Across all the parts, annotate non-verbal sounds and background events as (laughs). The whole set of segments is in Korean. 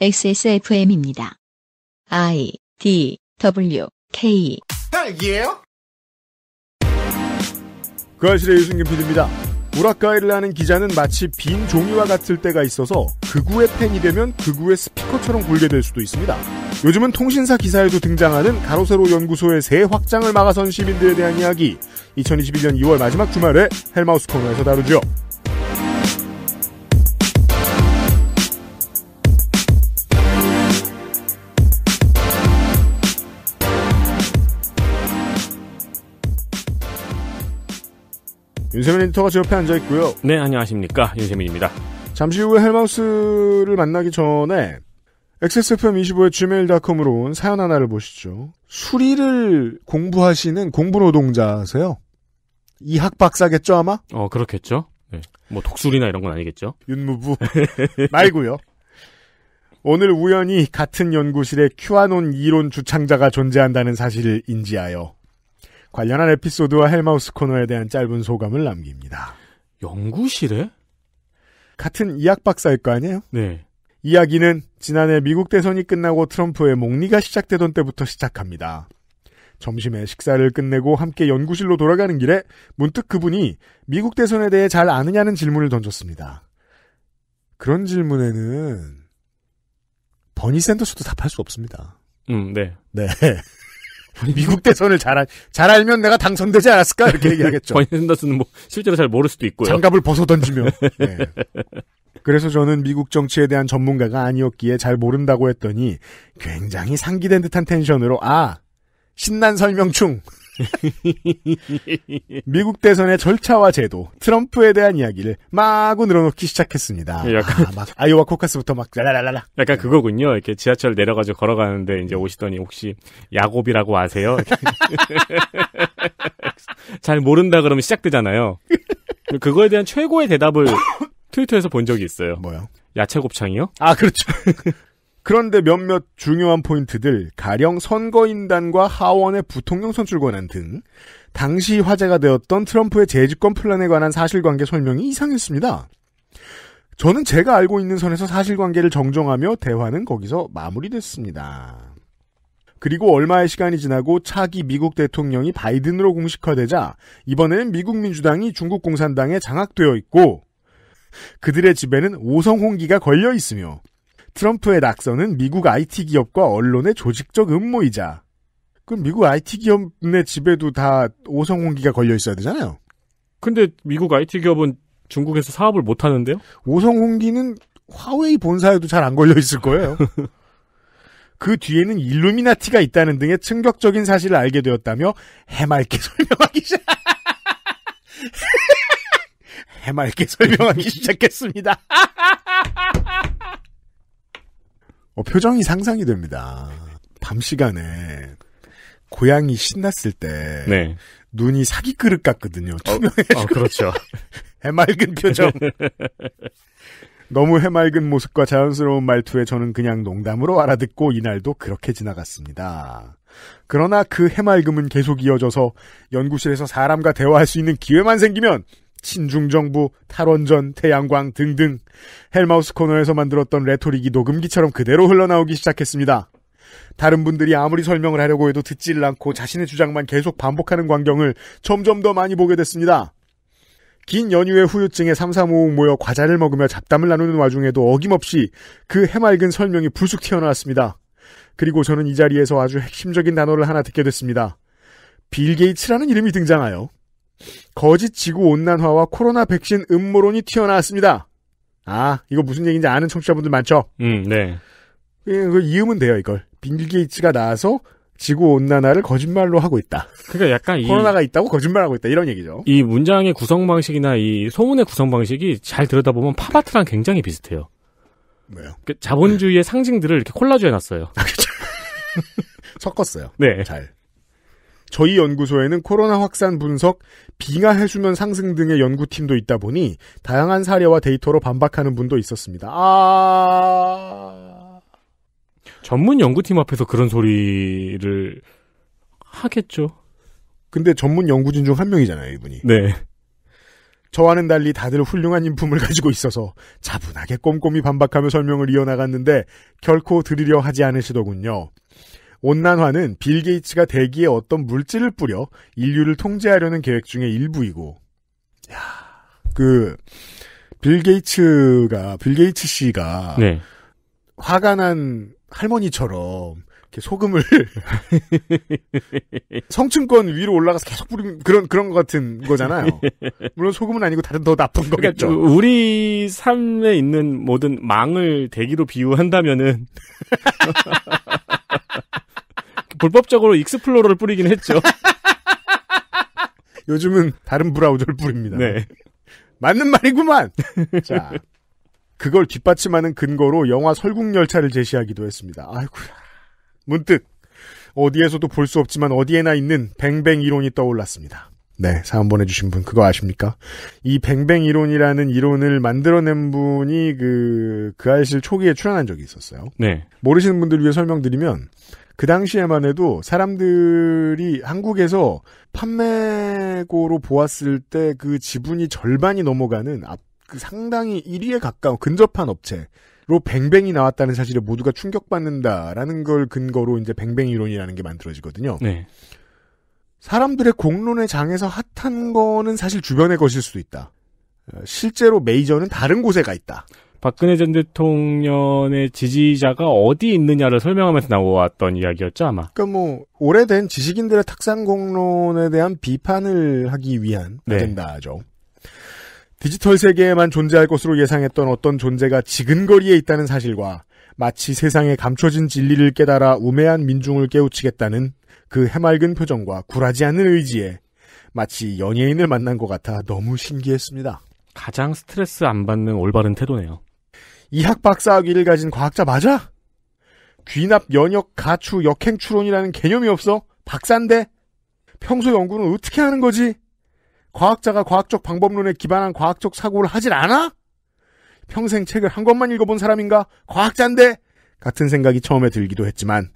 XSFM입니다. I D W K 딱이에요그 아실의 유승균 PD입니다. 우락가이를 하는 기자는 마치 빈 종이와 같을 때가 있어서 극우의 그 팬이 되면 극우의 그 스피커처럼 굴게 될 수도 있습니다. 요즘은 통신사 기사에도 등장하는 가로세로 연구소의 새 확장을 막아선 시민들에 대한 이야기 2021년 2월 마지막 주말에 헬마우스 코너에서 다루죠. 윤세민 에터가제 옆에 앉아 있고요. 네, 안녕하십니까. 윤세민입니다. 잠시 후에 헬마우스를 만나기 전에 XSFM25의 gmail.com으로 온 사연 하나를 보시죠. 수리를 공부하시는 공부노동자세요. 이학 박사겠죠, 아마? 어, 그렇겠죠. 네. 뭐, 독수리나 이런 건 아니겠죠. 윤무부. (laughs) 말고요. 오늘 우연히 같은 연구실에 큐아논 이론 주창자가 존재한다는 사실을 인지하여 관련한 에피소드와 헬마우스 코너에 대한 짧은 소감을 남깁니다. 연구실에? 같은 이학 박사일 거 아니에요? 네. 이야기는 지난해 미국 대선이 끝나고 트럼프의 목리가 시작되던 때부터 시작합니다. 점심에 식사를 끝내고 함께 연구실로 돌아가는 길에 문득 그분이 미국 대선에 대해 잘 아느냐는 질문을 던졌습니다. 그런 질문에는 버니 샌더스도 답할 수 없습니다. 음, 네. 네. 미국 대선을 잘, 알, 잘 알면 내가 당선되지 않았을까? 이렇게 얘기하겠죠. 버니 (laughs) 샌더스는 뭐, 실제로 잘 모를 수도 있고요. 장갑을 벗어 던지며. (laughs) 네. 그래서 저는 미국 정치에 대한 전문가가 아니었기에 잘 모른다고 했더니, 굉장히 상기된 듯한 텐션으로, 아, 신난 설명충! (laughs) 미국 대선의 절차와 제도, 트럼프에 대한 이야기를 마구 늘어놓기 시작했습니다. 예, 약간 아, 막 아이오와 코카스부터 막 라라라라. 약간 그거군요. 이렇게 지하철 내려가지고 걸어가는데 이제 오시더니 혹시 야곱이라고 아세요? (laughs) 잘 모른다 그러면 시작되잖아요. 그거에 대한 최고의 대답을 (coughs) 트위터에서 본 적이 있어요. 뭐요? 야채 곱창이요? 아 그렇죠. 그런데 몇몇 중요한 포인트들, 가령 선거인단과 하원의 부통령 선출 권한 등 당시 화제가 되었던 트럼프의 재집권 플랜에 관한 사실관계 설명이 이상했습니다. 저는 제가 알고 있는 선에서 사실관계를 정정하며 대화는 거기서 마무리됐습니다. 그리고 얼마의 시간이 지나고 차기 미국 대통령이 바이든으로 공식화되자 이번에는 미국 민주당이 중국 공산당에 장악되어 있고 그들의 집에는 오성홍기가 걸려 있으며 트럼프의 낙선은 미국 IT 기업과 언론의 조직적 음모이자 그럼 미국 IT 기업 내 집에도 다 오성홍기가 걸려 있어야 되잖아요. 근데 미국 IT 기업은 중국에서 사업을 못 하는데요? 오성홍기는 화웨이 본사에도 잘 안 걸려 있을 거예요. (laughs) 그 뒤에는 일루미나티가 있다는 등의 충격적인 사실을 알게 되었다며 해맑게 (laughs) 설명하기 시작. (laughs) 해맑게 설명하기 시작했습니다. 어, 표정이 상상이 됩니다. 밤 시간에 고양이 신났을 때 네. 눈이 사기 그릇 같거든요. 투명해. 어, 어, 그렇죠. (laughs) 해맑은 표정. (laughs) 너무 해맑은 모습과 자연스러운 말투에 저는 그냥 농담으로 알아듣고 이날도 그렇게 지나갔습니다. 그러나 그 해맑음은 계속 이어져서 연구실에서 사람과 대화할 수 있는 기회만 생기면 친중정부, 탈원전, 태양광 등등 헬마우스 코너에서 만들었던 레토릭이 녹음기처럼 그대로 흘러나오기 시작했습니다. 다른 분들이 아무리 설명을 하려고 해도 듣질 않고 자신의 주장만 계속 반복하는 광경을 점점 더 많이 보게 됐습니다. 긴 연휴의 후유증에 삼삼오오 모여 과자를 먹으며 잡담을 나누는 와중에도 어김없이 그 해맑은 설명이 불쑥 튀어나왔습니다. 그리고 저는 이 자리에서 아주 핵심적인 단어를 하나 듣게 됐습니다. 빌 게이츠라는 이름이 등장하여 거짓 지구 온난화와 코로나 백신 음모론이 튀어나왔습니다. 아, 이거 무슨 얘기인지 아는 청취자분들 많죠? 음, 네. 예, 그 이음은 돼요, 이걸. 빌 게이츠가 나와서 지구 온난화를 거짓말로 하고 있다. 그러니까 약간 코로나가 있다고 거짓말하고 있다 이런 얘기죠. 이 문장의 구성 방식이나 이 소문의 구성 방식이 잘 들여다보면 팝아트랑 굉장히 비슷해요. 왜요? 그 자본주의의 상징들을 이렇게 콜라주해 놨어요. 아, 그렇죠. (laughs) 섞었어요. 네. 잘. 저희 연구소에는 코로나 확산 분석, 빙하 해수면 상승 등의 연구팀도 있다 보니 다양한 사례와 데이터로 반박하는 분도 있었습니다. 아. 전문 연구팀 앞에서 그런 소리를 하겠죠. 근데 전문 연구진 중 한 명이잖아요, 이분이. 네. 저와는 달리 다들 훌륭한 인품을 가지고 있어서 차분하게 꼼꼼히 반박하며 설명을 이어나갔는데 결코 들으려 하지 않으시더군요. 온난화는 빌 게이츠가 대기에 어떤 물질을 뿌려 인류를 통제하려는 계획 중의 일부이고, 야, 그, 빌 게이츠가, 빌 게이츠 씨가, 네. 화가 난 할머니처럼, 이렇게 소금을, (laughs) 성층권 위로 올라가서 계속 뿌린 그런, 그런 것 같은 거잖아요. 물론 소금은 아니고 다른 더 나쁜 그러니까 거겠죠. 그러니까 우리 삶에 있는 모든 망을 대기로 비유한다면은, (laughs) 불법적으로 익스플로러를 뿌리긴 했죠. (laughs) 요즘은 다른 브라우저를 뿌립니다. 네. 맞는 말이구만! 자. 그걸 뒷받침하는 근거로 영화 설국열차를 제시하기도 했습니다. 아이고야. 문득, 어디에서도 볼 수 없지만 어디에나 있는 뱅뱅 이론이 떠올랐습니다. 네, 사연 보내주신 분 그거 아십니까? 이 뱅뱅 이론이라는 이론을 만들어낸 분이 그, 그 알실 초기에 출연한 적이 있었어요. 네. 모르시는 분들 위해 설명드리면, 그 당시에만 해도 사람들이 한국에서 판매고로 보았을 때 그 지분이 절반이 넘어가는 앞, 그 상당히 1위에 가까운 근접한 업체로 뱅뱅이 나왔다는 사실에 모두가 충격받는다라는 걸 근거로 이제 뱅뱅 이론이라는 게 만들어지거든요. 네. 사람들의 공론의 장에서 핫한 거는 사실 주변의 것일 수도 있다. 어, 실제로 메이저는 다른 곳에 가 있다. 박근혜 전 대통령의 지지자가 어디 있느냐를 설명하면서 나왔던 이야기였죠 아마. 그러니까 뭐 오래된 지식인들의 탁상공론에 대한 비판을 하기 위한 네. 아젠다죠. 디지털 세계에만 존재할 것으로 예상했던 어떤 존재가 지근거리에 있다는 사실과 마치 세상에 감춰진 진리를 깨달아 우매한 민중을 깨우치겠다는 그 해맑은 표정과 굴하지 않는 의지에 마치 연예인을 만난 것 같아 너무 신기했습니다. 가장 스트레스 안 받는 올바른 태도네요. 이학 박사 학위를 가진 과학자 맞아? 귀납 연역 가추 역행 추론이라는 개념이 없어? 박사인데? 평소 연구는 어떻게 하는 거지? 과학자가 과학적 방법론에 기반한 과학적 사고를 하질 않아? 평생 책을 한 권만 읽어본 사람인가? 과학자인데? 같은 생각이 처음에 들기도 했지만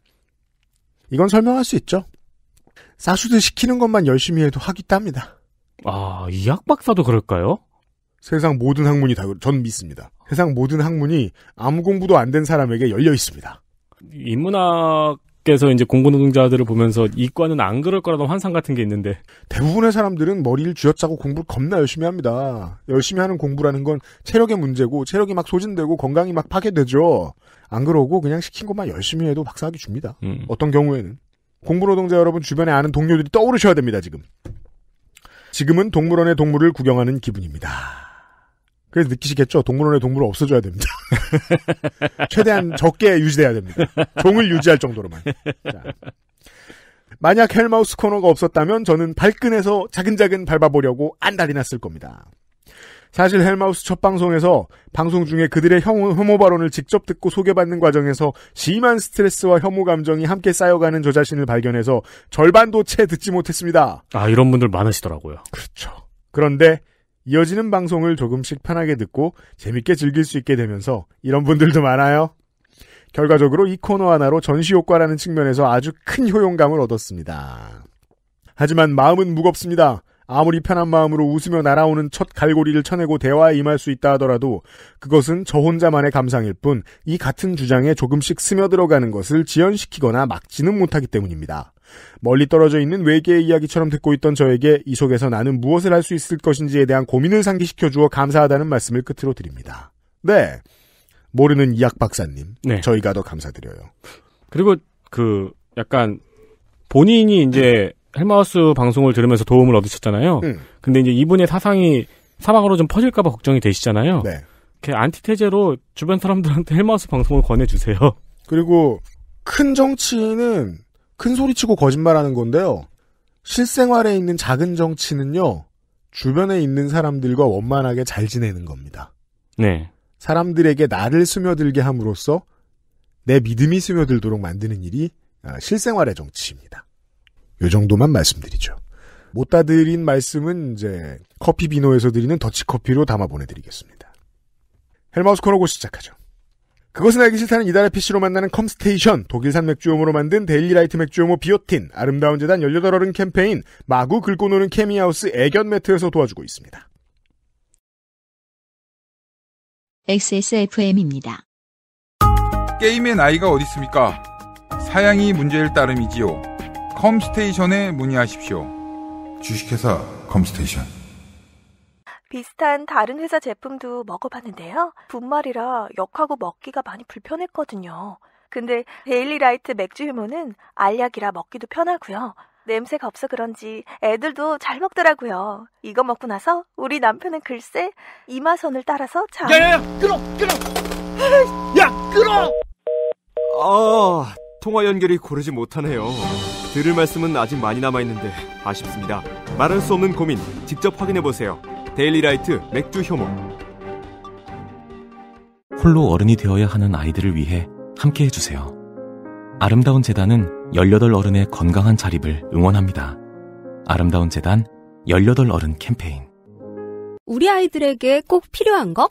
이건 설명할 수 있죠. 사수들 시키는 것만 열심히 해도 학이 땁니다. 아, 이학 박사도 그럴까요? 세상 모든 학문이 다, 전 믿습니다. 세상 모든 학문이 아무 공부도 안 된 사람에게 열려 있습니다. 인문학에서 이제 공부 노동자들을 보면서 이과는 안 그럴 거라는 환상 같은 게 있는데 대부분의 사람들은 머리를 쥐어짜고 공부를 겁나 열심히 합니다. 열심히 하는 공부라는 건 체력의 문제고 체력이 막 소진되고 건강이 막 파괴되죠. 안 그러고 그냥 시킨 것만 열심히 해도 박사학위 줍니다. 음. 어떤 경우에는 공부 노동자 여러분 주변에 아는 동료들이 떠오르셔야 됩니다. 지금 지금은 동물원의 동물을 구경하는 기분입니다. 그래서 느끼시겠죠? 동물원에 동물을 없어줘야 됩니다. (laughs) 최대한 적게 유지돼야 됩니다. 종을 유지할 정도로만. 자. 만약 헬마우스 코너가 없었다면 저는 발끈해서 자근자근 밟아보려고 안달이 났을 겁니다. 사실 헬마우스 첫 방송에서 방송 중에 그들의 혐오, 혐오 발언을 직접 듣고 소개받는 과정에서 심한 스트레스와 혐오 감정이 함께 쌓여가는 저 자신을 발견해서 절반도 채 듣지 못했습니다. 아, 이런 분들 많으시더라고요. 그렇죠. 그런데 이어지는 방송을 조금씩 편하게 듣고 재밌게 즐길 수 있게 되면서 이런 분들도 많아요. 결과적으로 이 코너 하나로 전시 효과라는 측면에서 아주 큰 효용감을 얻었습니다. 하지만 마음은 무겁습니다. 아무리 편한 마음으로 웃으며 날아오는 첫 갈고리를 쳐내고 대화에 임할 수 있다 하더라도 그것은 저 혼자만의 감상일 뿐 이 같은 주장에 조금씩 스며들어가는 것을 지연시키거나 막지는 못하기 때문입니다. 멀리 떨어져 있는 외계의 이야기처럼 듣고 있던 저에게 이 속에서 나는 무엇을 할 수 있을 것인지에 대한 고민을 상기시켜 주어 감사하다는 말씀을 끝으로 드립니다. 네. 모르는 이학 박사님. 네. 저희가 더 감사드려요. 그리고 그 약간 본인이 이제 헬마우스 방송을 들으면서 도움을 얻으셨잖아요. 음. 근데 이제 이분의 사상이 사막으로 좀 퍼질까봐 걱정이 되시잖아요. 네. 그 안티테제로 주변 사람들한테 헬마우스 방송을 권해주세요. 그리고 큰 정치인은 큰 소리치고 거짓말하는 건데요. 실생활에 있는 작은 정치는요. 주변에 있는 사람들과 원만하게 잘 지내는 겁니다. 네. 사람들에게 나를 스며들게 함으로써 내 믿음이 스며들도록 만드는 일이 아, 실생활의 정치입니다. 요 정도만 말씀드리죠. 못다 드린 말씀은 이제 커피 비노에서 드리는 더치 커피로 담아 보내드리겠습니다. 헬마우스 코너고 시작하죠. 그것은 알기 싫다는 이달의 PC로 만나는 컴스테이션, 독일산 맥주용으로 만든 데일리라이트 맥주용호 비오틴, 아름다운 재단 18어른 캠페인, 마구 긁고 노는 케미하우스 애견 매트에서 도와주고 있습니다. XSFM입니다. 게임의 나이가 어디 있습니까? 사양이 문제일 따름이지요. 컴스테이션에 문의하십시오. 주식회사 컴스테이션. 비슷한 다른 회사 제품도 먹어봤는데요. 분말이라 역하고 먹기가 많이 불편했거든요. 근데 데일리라이트 맥주 효무는 알약이라 먹기도 편하고요. 냄새가 없어 그런지 애들도 잘 먹더라고요. 이거 먹고 나서 우리 남편은 글쎄 이마선을 따라서 자. 야야야 끊어 끊어. 야 끊어. 아 통화 연결이 고르지 못하네요. 들을 말씀은 아직 많이 남아 있는데 아쉽습니다. 말할 수 없는 고민 직접 확인해 보세요. 데일리라이트 맥주 효모 홀로 어른이 되어야 하는 아이들을 위해 함께 해주세요. 아름다운 재단은 18 어른의 건강한 자립을 응원합니다. 아름다운 재단 18 어른 캠페인 우리 아이들에게 꼭 필요한 것?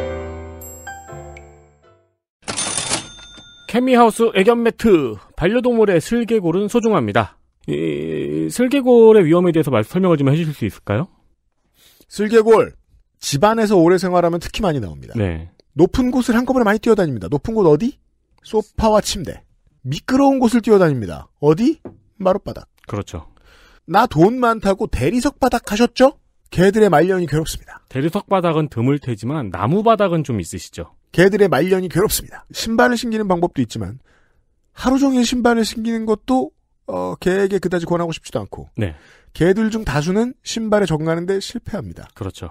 케미하우스 애견 매트 반려동물의 슬개골은 소중합니다. 이 슬개골의 위험에 대해서 말 설명을 좀 해주실 수 있을까요? 슬개골 집안에서 오래 생활하면 특히 많이 나옵니다. 네. 높은 곳을 한꺼번에 많이 뛰어다닙니다. 높은 곳 어디? 소파와 침대. 미끄러운 곳을 뛰어다닙니다. 어디? 마룻바닥. 그렇죠. 나 돈 많다고 대리석 바닥 하셨죠? 개들의 말년이 괴롭습니다. 대리석 바닥은 드물 테지만 나무 바닥은 좀 있으시죠? 개들의 말년이 괴롭습니다. 신발을 신기는 방법도 있지만 하루 종일 신발을 신기는 것도 어, 개에게 그다지 권하고 싶지도 않고 네. 개들 중 다수는 신발에 적응하는데 실패합니다. 그렇죠.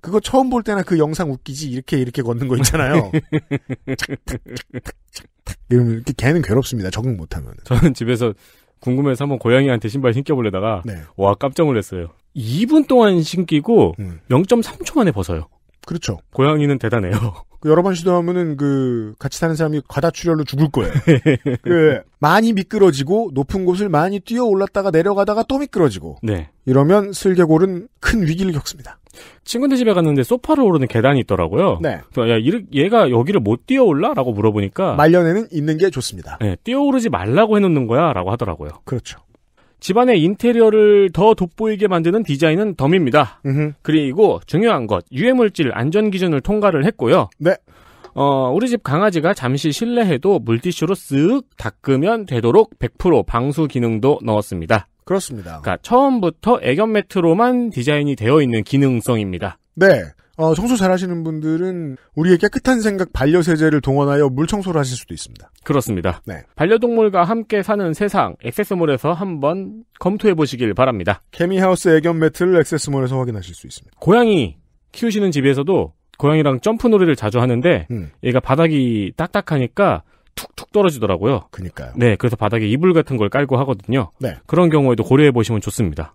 그거 처음 볼 때나 그 영상 웃기지 이렇게 이렇게 걷는 거 있잖아요. (laughs) 이렇게 개는 괴롭습니다. 적응 못하면. 저는 집에서 궁금해서 한번 고양이한테 신발 신겨보려다가 네. 와 깜짝 놀랐어요. 2분 동안 신기고 음. 0.3초 만에 벗어요. 그렇죠. 고양이는 대단해요. 그 여러 번 시도하면은 그 같이 사는 사람이 과다출혈로 죽을 거예요. 그 (laughs) 많이 미끄러지고 높은 곳을 많이 뛰어 올랐다가 내려가다가 또 미끄러지고. 네. 이러면 슬개골은 큰 위기를 겪습니다. 친구네 집에 갔는데 소파를 오르는 계단이 있더라고요. 네. 야, 얘가 여기를 못 뛰어올라? 라고 물어보니까. 말년에는 있는 게 좋습니다. 네, 뛰어오르지 말라고 해놓는 거야? 라고 하더라고요. 그렇죠. 집안의 인테리어를 더 돋보이게 만드는 디자인은 덤입니다. 으흠. 그리고 중요한 것, 유해물질 안전 기준을 통과를 했고요. 네. 어, 우리 집 강아지가 잠시 실내에도 물티슈로 쓱 닦으면 되도록 100% 방수 기능도 넣었습니다. 그렇습니다. 그러니까 처음부터 애견 매트로만 디자인이 되어 있는 기능성입니다. 네. 어, 청소 잘하시는 분들은 우리의 깨끗한 생각 반려세제를 동원하여 물 청소를 하실 수도 있습니다. 그렇습니다. 네. 반려동물과 함께 사는 세상 액세스몰에서 한번 검토해 보시길 바랍니다. 케미하우스 애견 매트를 액세스몰에서 확인하실 수 있습니다. 고양이 키우시는 집에서도 고양이랑 점프 놀이를 자주 하는데 음. 얘가 바닥이 딱딱하니까 툭툭 떨어지더라고요. 그니까요. 네, 그래서 바닥에 이불 같은 걸 깔고 하거든요. 네. 그런 경우에도 고려해 보시면 좋습니다.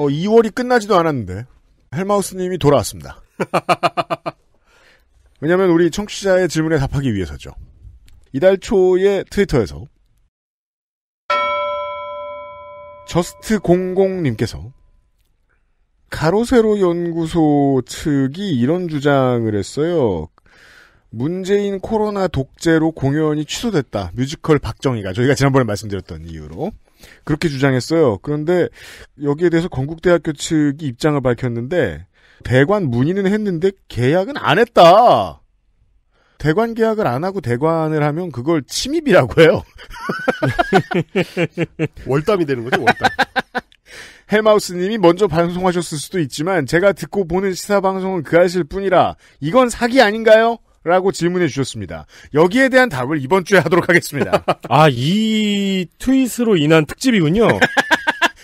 어, 2월이 끝나지도 않았는데 헬마우스님이 돌아왔습니다. (laughs) 왜냐하면 우리 청취자의 질문에 답하기 위해서죠. 이달 초에 트위터에서 저스트00님께서 가로세로 연구소 측이 이런 주장을 했어요. 문재인 코로나 독재로 공연이 취소됐다. 뮤지컬 박정희가 저희가 지난번에 말씀드렸던 이유로 그렇게 주장했어요. 그런데 여기에 대해서 건국대학교 측이 입장을 밝혔는데 대관 문의는 했는데 계약은 안 했다. 대관 계약을 안 하고 대관을 하면 그걸 침입이라고 해요. (laughs) 월담이 되는 거죠, 월담. (laughs) 헬마우스님이 먼저 방송하셨을 수도 있지만 제가 듣고 보는 시사 방송은 그아실 뿐이라 이건 사기 아닌가요? 라고 질문해 주셨습니다. 여기에 대한 답을 이번 주에 하도록 하겠습니다. (laughs) 아, 이 트윗으로 인한 특집이군요.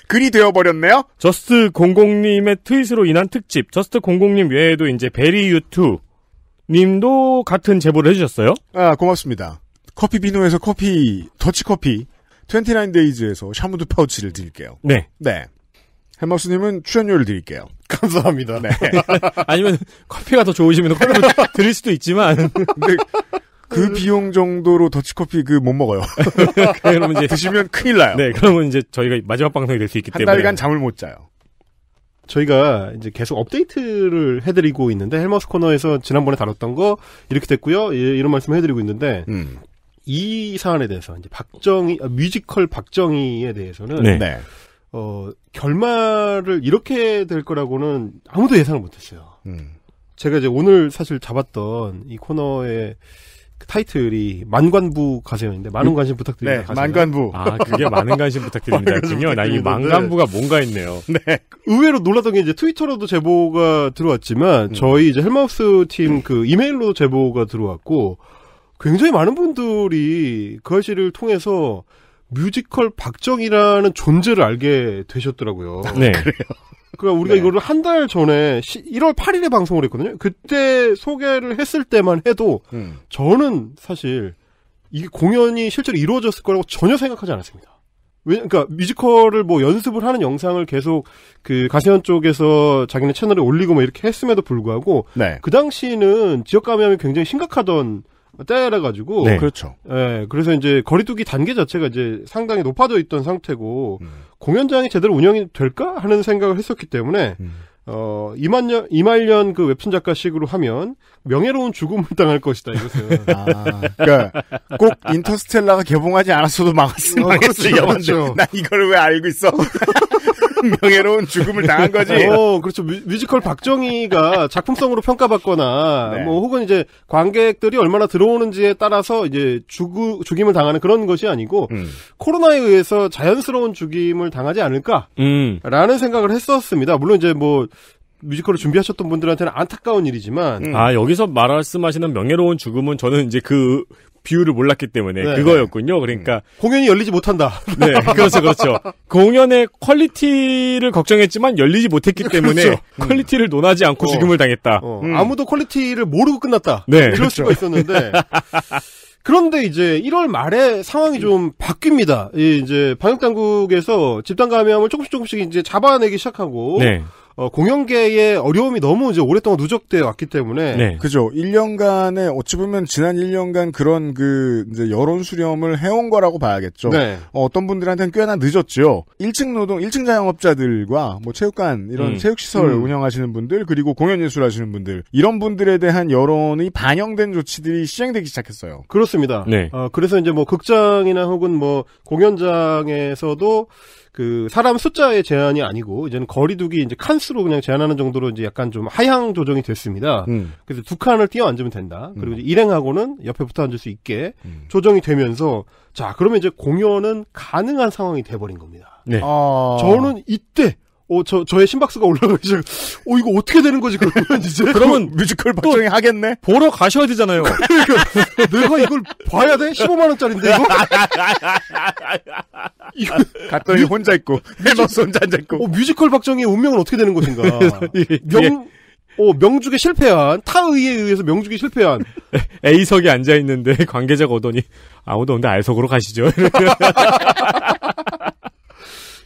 글이 (laughs) 되어버렸네요? 저스트 공공님의 트윗으로 인한 특집. 저스트 공공님 외에도 이제 베리 유투 님도 같은 제보를 해주셨어요? 아, 고맙습니다. 커피 비누에서 커피, 더치커피, 29데이즈에서 샤무드 파우치를 드릴게요. 네. 네. 햄머스님은 출연료를 드릴게요. (laughs) 감사합니다. 네. (laughs) 아니면 커피가 더 좋으시면 커피를 (laughs) 드릴 수도 있지만. 근데 그 비용 정도로 더치커피 그 못 먹어요. 그러면 이제 드시면 큰일 나요. 네, 그러면 이제 저희가 마지막 방송이 될 수 있기 한 때문에 한 달간 잠을 못 자요. 저희가 이제 계속 업데이트를 해드리고 있는데 헬머스 코너에서 지난번에 다뤘던 거 이렇게 됐고요. 이런 말씀을 해드리고 있는데 음. 이 사안에 대해서 이제 박정희 아, 뮤지컬 박정희에 대해서는 네. 네. 어, 결말을 이렇게 될 거라고는 아무도 예상을 못 했어요. 음. 제가 이제 오늘 사실 잡았던 이 코너의 그 타이틀이 만관부 가세요인데 많은 음. 관심 부탁드립니다. 네, 만관부. 아, 그게 많은 관심 부탁드립니다군요. 나이 만관부가 뭔가 있네요. (laughs) 네. 의외로 놀랐던 게 이제 트위터로도 제보가 들어왔지만 음. 저희 이제 헬마우스 팀 그 이메일로 제보가 들어왔고 굉장히 많은 분들이 그 사실을 통해서 뮤지컬 박정희라는 존재를 알게 되셨더라고요. 아, 네. (laughs) 그래요. 그러니까 우리가 네. 이거를 한 달 전에 1월 8일에 방송을 했거든요. 그때 소개를 했을 때만 해도 음. 저는 사실 이게 공연이 실제로 이루어졌을 거라고 전혀 생각하지 않았습니다. 왜, 그러니까 뮤지컬을 뭐 연습을 하는 영상을 계속 그 가세현 쪽에서 자기네 채널에 올리고 뭐 이렇게 했음에도 불구하고 네. 그 당시는 지역 감염이 굉장히 심각하던 때려가지고. 네, 그렇죠. 예, 그래서 이제 거리두기 단계 자체가 이제 상당히 높아져 있던 상태고, 음. 공연장이 제대로 운영이 될까? 하는 생각을 했었기 때문에, 음. 어, 이만년, 이말년 그 웹툰 작가식으로 하면 명예로운 죽음을 당할 것이다, 이것은. (laughs) 아, 그니까 꼭 인터스텔라가 개봉하지 않았어도 막았으면 어, 그렇죠, 죠난 그렇죠. 이걸 왜 알고 있어? (laughs) 명예로운 죽음을 당한 거지. 어, 그렇죠. 뮤, 지컬 박정희가 작품성으로 평가받거나 네. 뭐 혹은 이제 관객들이 얼마나 들어오는지에 따라서 이제 죽 죽임을 당하는 그런 것이 아니고 음. 코로나에 의해서 자연스러운 죽임을 당하지 않을까라는 음. 생각을 했었습니다. 물론 이제 뭐 뮤지컬을 준비하셨던 분들한테는 안타까운 일이지만 음. 아 여기서 말씀하시는 명예로운 죽음은 저는 이제 그 비율을 몰랐기 때문에 네. 그거였군요. 음. 그러니까 음. 공연이 열리지 못한다. (laughs) 네, 그렇죠, 그렇죠. 공연의 퀄리티를 걱정했지만 열리지 못했기 네, 때문에 그렇죠. 음. 퀄리티를 논하지 않고 어. 죽음을 당했다. 어. 음. 아무도 퀄리티를 모르고 끝났다. 네, 그럴 그렇죠. 수가 있었는데. (laughs) 그런데 이제 1월 말에 상황이 좀 바뀝니다. 이제 방역 당국에서 집단 감염을 조금씩 조금씩 이제 잡아내기 시작하고 네. 어, 공연계의 어려움이 너무 이제 오랫동안 누적되어 왔기 때문에 네. 그죠. 1년간에 어찌 보면 지난 1년간 그런 그 이제 여론 수렴을 해온 거라고 봐야겠죠. 네. 어, 떤 분들한테는 꽤나 늦었죠 1층 노동, 1층 자영업자들과 뭐 체육관 이런 음. 체육 시설 음. 운영하시는 분들 그리고 공연 예술 하시는 분들 이런 분들에 대한 여론이 반영된 조치들이 시행되기 시작했어요. 그렇습니다. 네. 어, 그래서 이제 뭐 극장이나 혹은 뭐 공연장에서도 그 사람 숫자의 제한이 아니고 이제는 거리두기 이제 칸수로 그냥 제한하는 정도로 이제 약간 좀 하향 조정이 됐습니다. 음. 그래서 두 칸을 띄어 앉으면 된다. 그리고 음. 이제 일행하고는 옆에 붙어 앉을 수 있게 음. 조정이 되면서 자 그러면 이제 공연은 가능한 상황이 돼버린 겁니다. 네. 아... 저는 이때 어, 저, 저의 심박수가 올라가기 시작. 어, 이거 어떻게 되는 거지, 그러면 이제? (laughs) 그러면 뮤지컬 박정희 하겠네? 보러 가셔야 되잖아요. (laughs) 그 내가 이걸 봐야 돼? 15만원짜리인데, 이거? (laughs) 이거 갔더니 뮤... 혼자 있고, 헬머스 혼자 앉아있고. 어, 뮤지컬 박정희의 운명은 어떻게 되는 것인가. 예, 예. 명, 어, 명죽에 실패한, 타의에 의해서 명죽에 실패한. A석에 앉아있는데 관계자가 오더니, 아무도 없는데 R석으로 가시죠.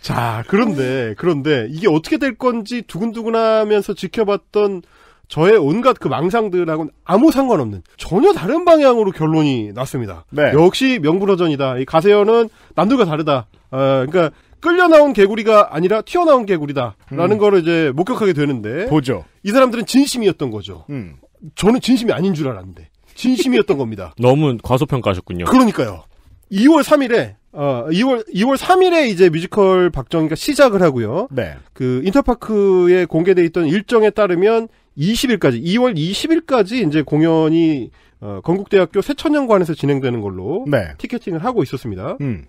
자, 그런데, 그런데 이게 어떻게 될 건지 두근두근 하면서 지켜봤던 저의 온갖 그 망상들하고는 아무 상관없는 전혀 다른 방향으로 결론이 났습니다. 네. 역시 명불허전이다. 이 가세현은 남들과 다르다. 어, 그러니까 끌려 나온 개구리가 아니라 튀어나온 개구리다라는 음. 거를 이제 목격하게 되는데 보죠. 이 사람들은 진심이었던 거죠. 음. 저는 진심이 아닌 줄 알았는데 진심이었던 겁니다. (laughs) 너무 과소평가하셨군요. 그러니까요. 2월 3일에 어, 2월 2월 3일에 이제 뮤지컬 박정희가 시작을 하고요. 네. 그 인터파크에 공개돼 있던 일정에 따르면 20일까지 2월 20일까지 이제 공연이 어, 건국대학교 새천년관에서 진행되는 걸로 네. 티켓팅을 하고 있었습니다. 음.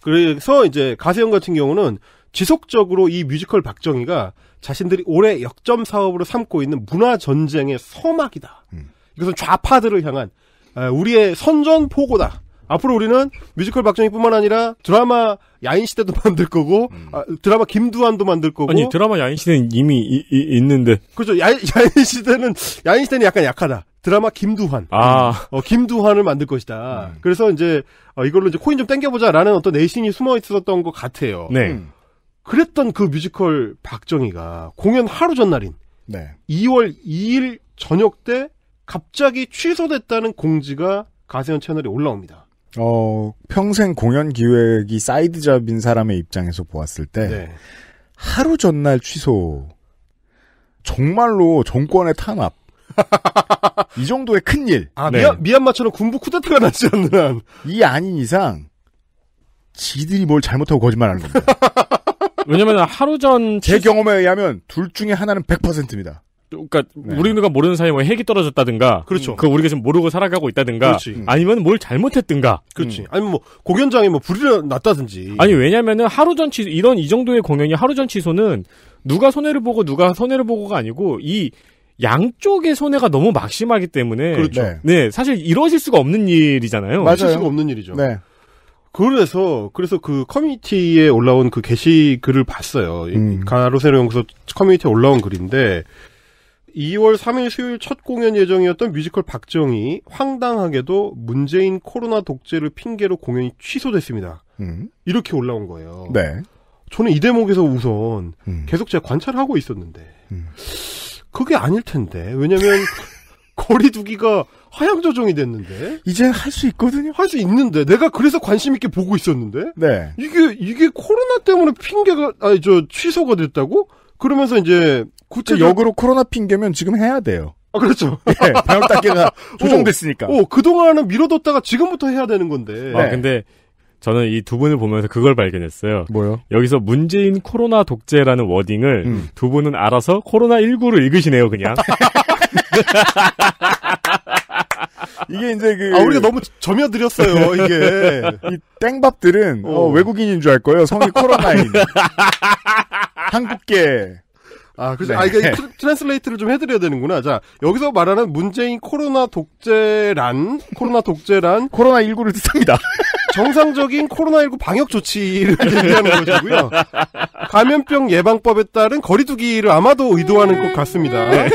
그래서 이제 가세영 같은 경우는 지속적으로 이 뮤지컬 박정희가 자신들이 올해 역점 사업으로 삼고 있는 문화 전쟁의 서막이다. 음. 이것은 좌파들을 향한 아, 우리의 선전포고다. 앞으로 우리는 뮤지컬 박정희뿐만 아니라 드라마 야인시대도 (laughs) 만들 거고 음. 아, 드라마 김두한도 만들 거고 아니 드라마 야인시대는 이미 이, 이, 있는데 그렇죠 야, (laughs) 야인시대는 야인시대는 약간 약하다 드라마 김두한 아 음. 어, 김두한을 만들 것이다 음. 그래서 이제 어, 이걸로 이제 코인 좀 땡겨보자라는 어떤 내신이 숨어 있었던 것 같아요 네 음. 그랬던 그 뮤지컬 박정희가 공연 하루 전날인 네. 2월 2일 저녁 때 갑자기 취소됐다는 공지가 가세현 채널에 올라옵니다. 어, 평생 공연 기획이 사이드잡인 사람의 입장에서 보았을 때 네. 하루 전날 취소. 정말로 정권의 탄압. (laughs) 이 정도의 큰 일. 아, 네. 미얀, 마처럼 군부 쿠데타가 나지 않는 한. 이 아닌 이상, 지들이 뭘 잘못하고 거짓말하는 겁니다. 왜냐면 하루 전. 제 취소... 경험에 의하면 둘 중에 하나는 100%입니다. 그러니까 네. 우리가 모르는 사이에 뭐 핵이 떨어졌다든가, 그렇죠. 그 우리가 지금 모르고 살아가고 있다든가, 그렇지. 음. 아니면 뭘 잘못했든가, 그렇지. 음. 아니면 뭐 공연장에 뭐 불이 났다든지. 아니 왜냐면은 하루 전 취소 이런 이 정도의 공연이 하루 전 취소는 누가 손해를 보고 누가 손해를 보고가 아니고 이 양쪽의 손해가 너무 막심하기 때문에 그렇죠. 네. 네. 사실 이루어질 수가 없는 일이잖아요. 맞아질 수가 없는 일이죠. 네. 그래서 그래서 그 커뮤니티에 올라온 그 게시 글을 봤어요. 음. 가로세로 연구소 커뮤니티에 올라온 글인데 2월 3일 수요일 첫 공연 예정이었던 뮤지컬 박정희 황당하게도 문재인 코로나 독재를 핑계로 공연이 취소됐습니다. 음. 이렇게 올라온 거예요. 네. 저는 이 대목에서 우선 음. 계속 제가 관찰하고 있었는데 음. 그게 아닐 텐데 왜냐면 (laughs) 거리두기가 하향 조정이 됐는데 이제 할 수 있거든요. 할 수 있는데 내가 그래서 관심 있게 보고 있었는데 네. 이게 이게 코로나 때문에 핑계가 아니 저 취소가 됐다고 그러면서 이제 구체 그 역으로 코로나 핑계면 지금 해야 돼요. 아, 그렇죠. 예, 방역 단계가 (laughs) 조정됐으니까. 오, 오, 그동안은 미뤄뒀다가 지금부터 해야 되는 건데. 네. 아, 근데 저는 이 두 분을 보면서 그걸 발견했어요. 뭐요? 여기서 문재인 코로나 독재라는 워딩을 음. 두 분은 알아서 코로나19를 읽으시네요, 그냥. (laughs) 이게 이제 그. 아, 우리가 너무 점여드렸어요, 이게. 이 땡밥들은, 어, 외국인인 줄 알 거예요. 성이 코로나인. (laughs) 한국계. 아, 그죠. 네. 아, 이게 그러니까 트랜슬레이트를 좀 해드려야 되는구나. 자, 여기서 말하는 문재인 코로나 독재란, 코로나 독재란. (laughs) 코로나19를 뜻합니다. (laughs) 정상적인 코로나19 방역 조치를 얘기하는 것이고요. 감염병 예방법에 따른 거리두기를 아마도 의도하는 것 같습니다. 네.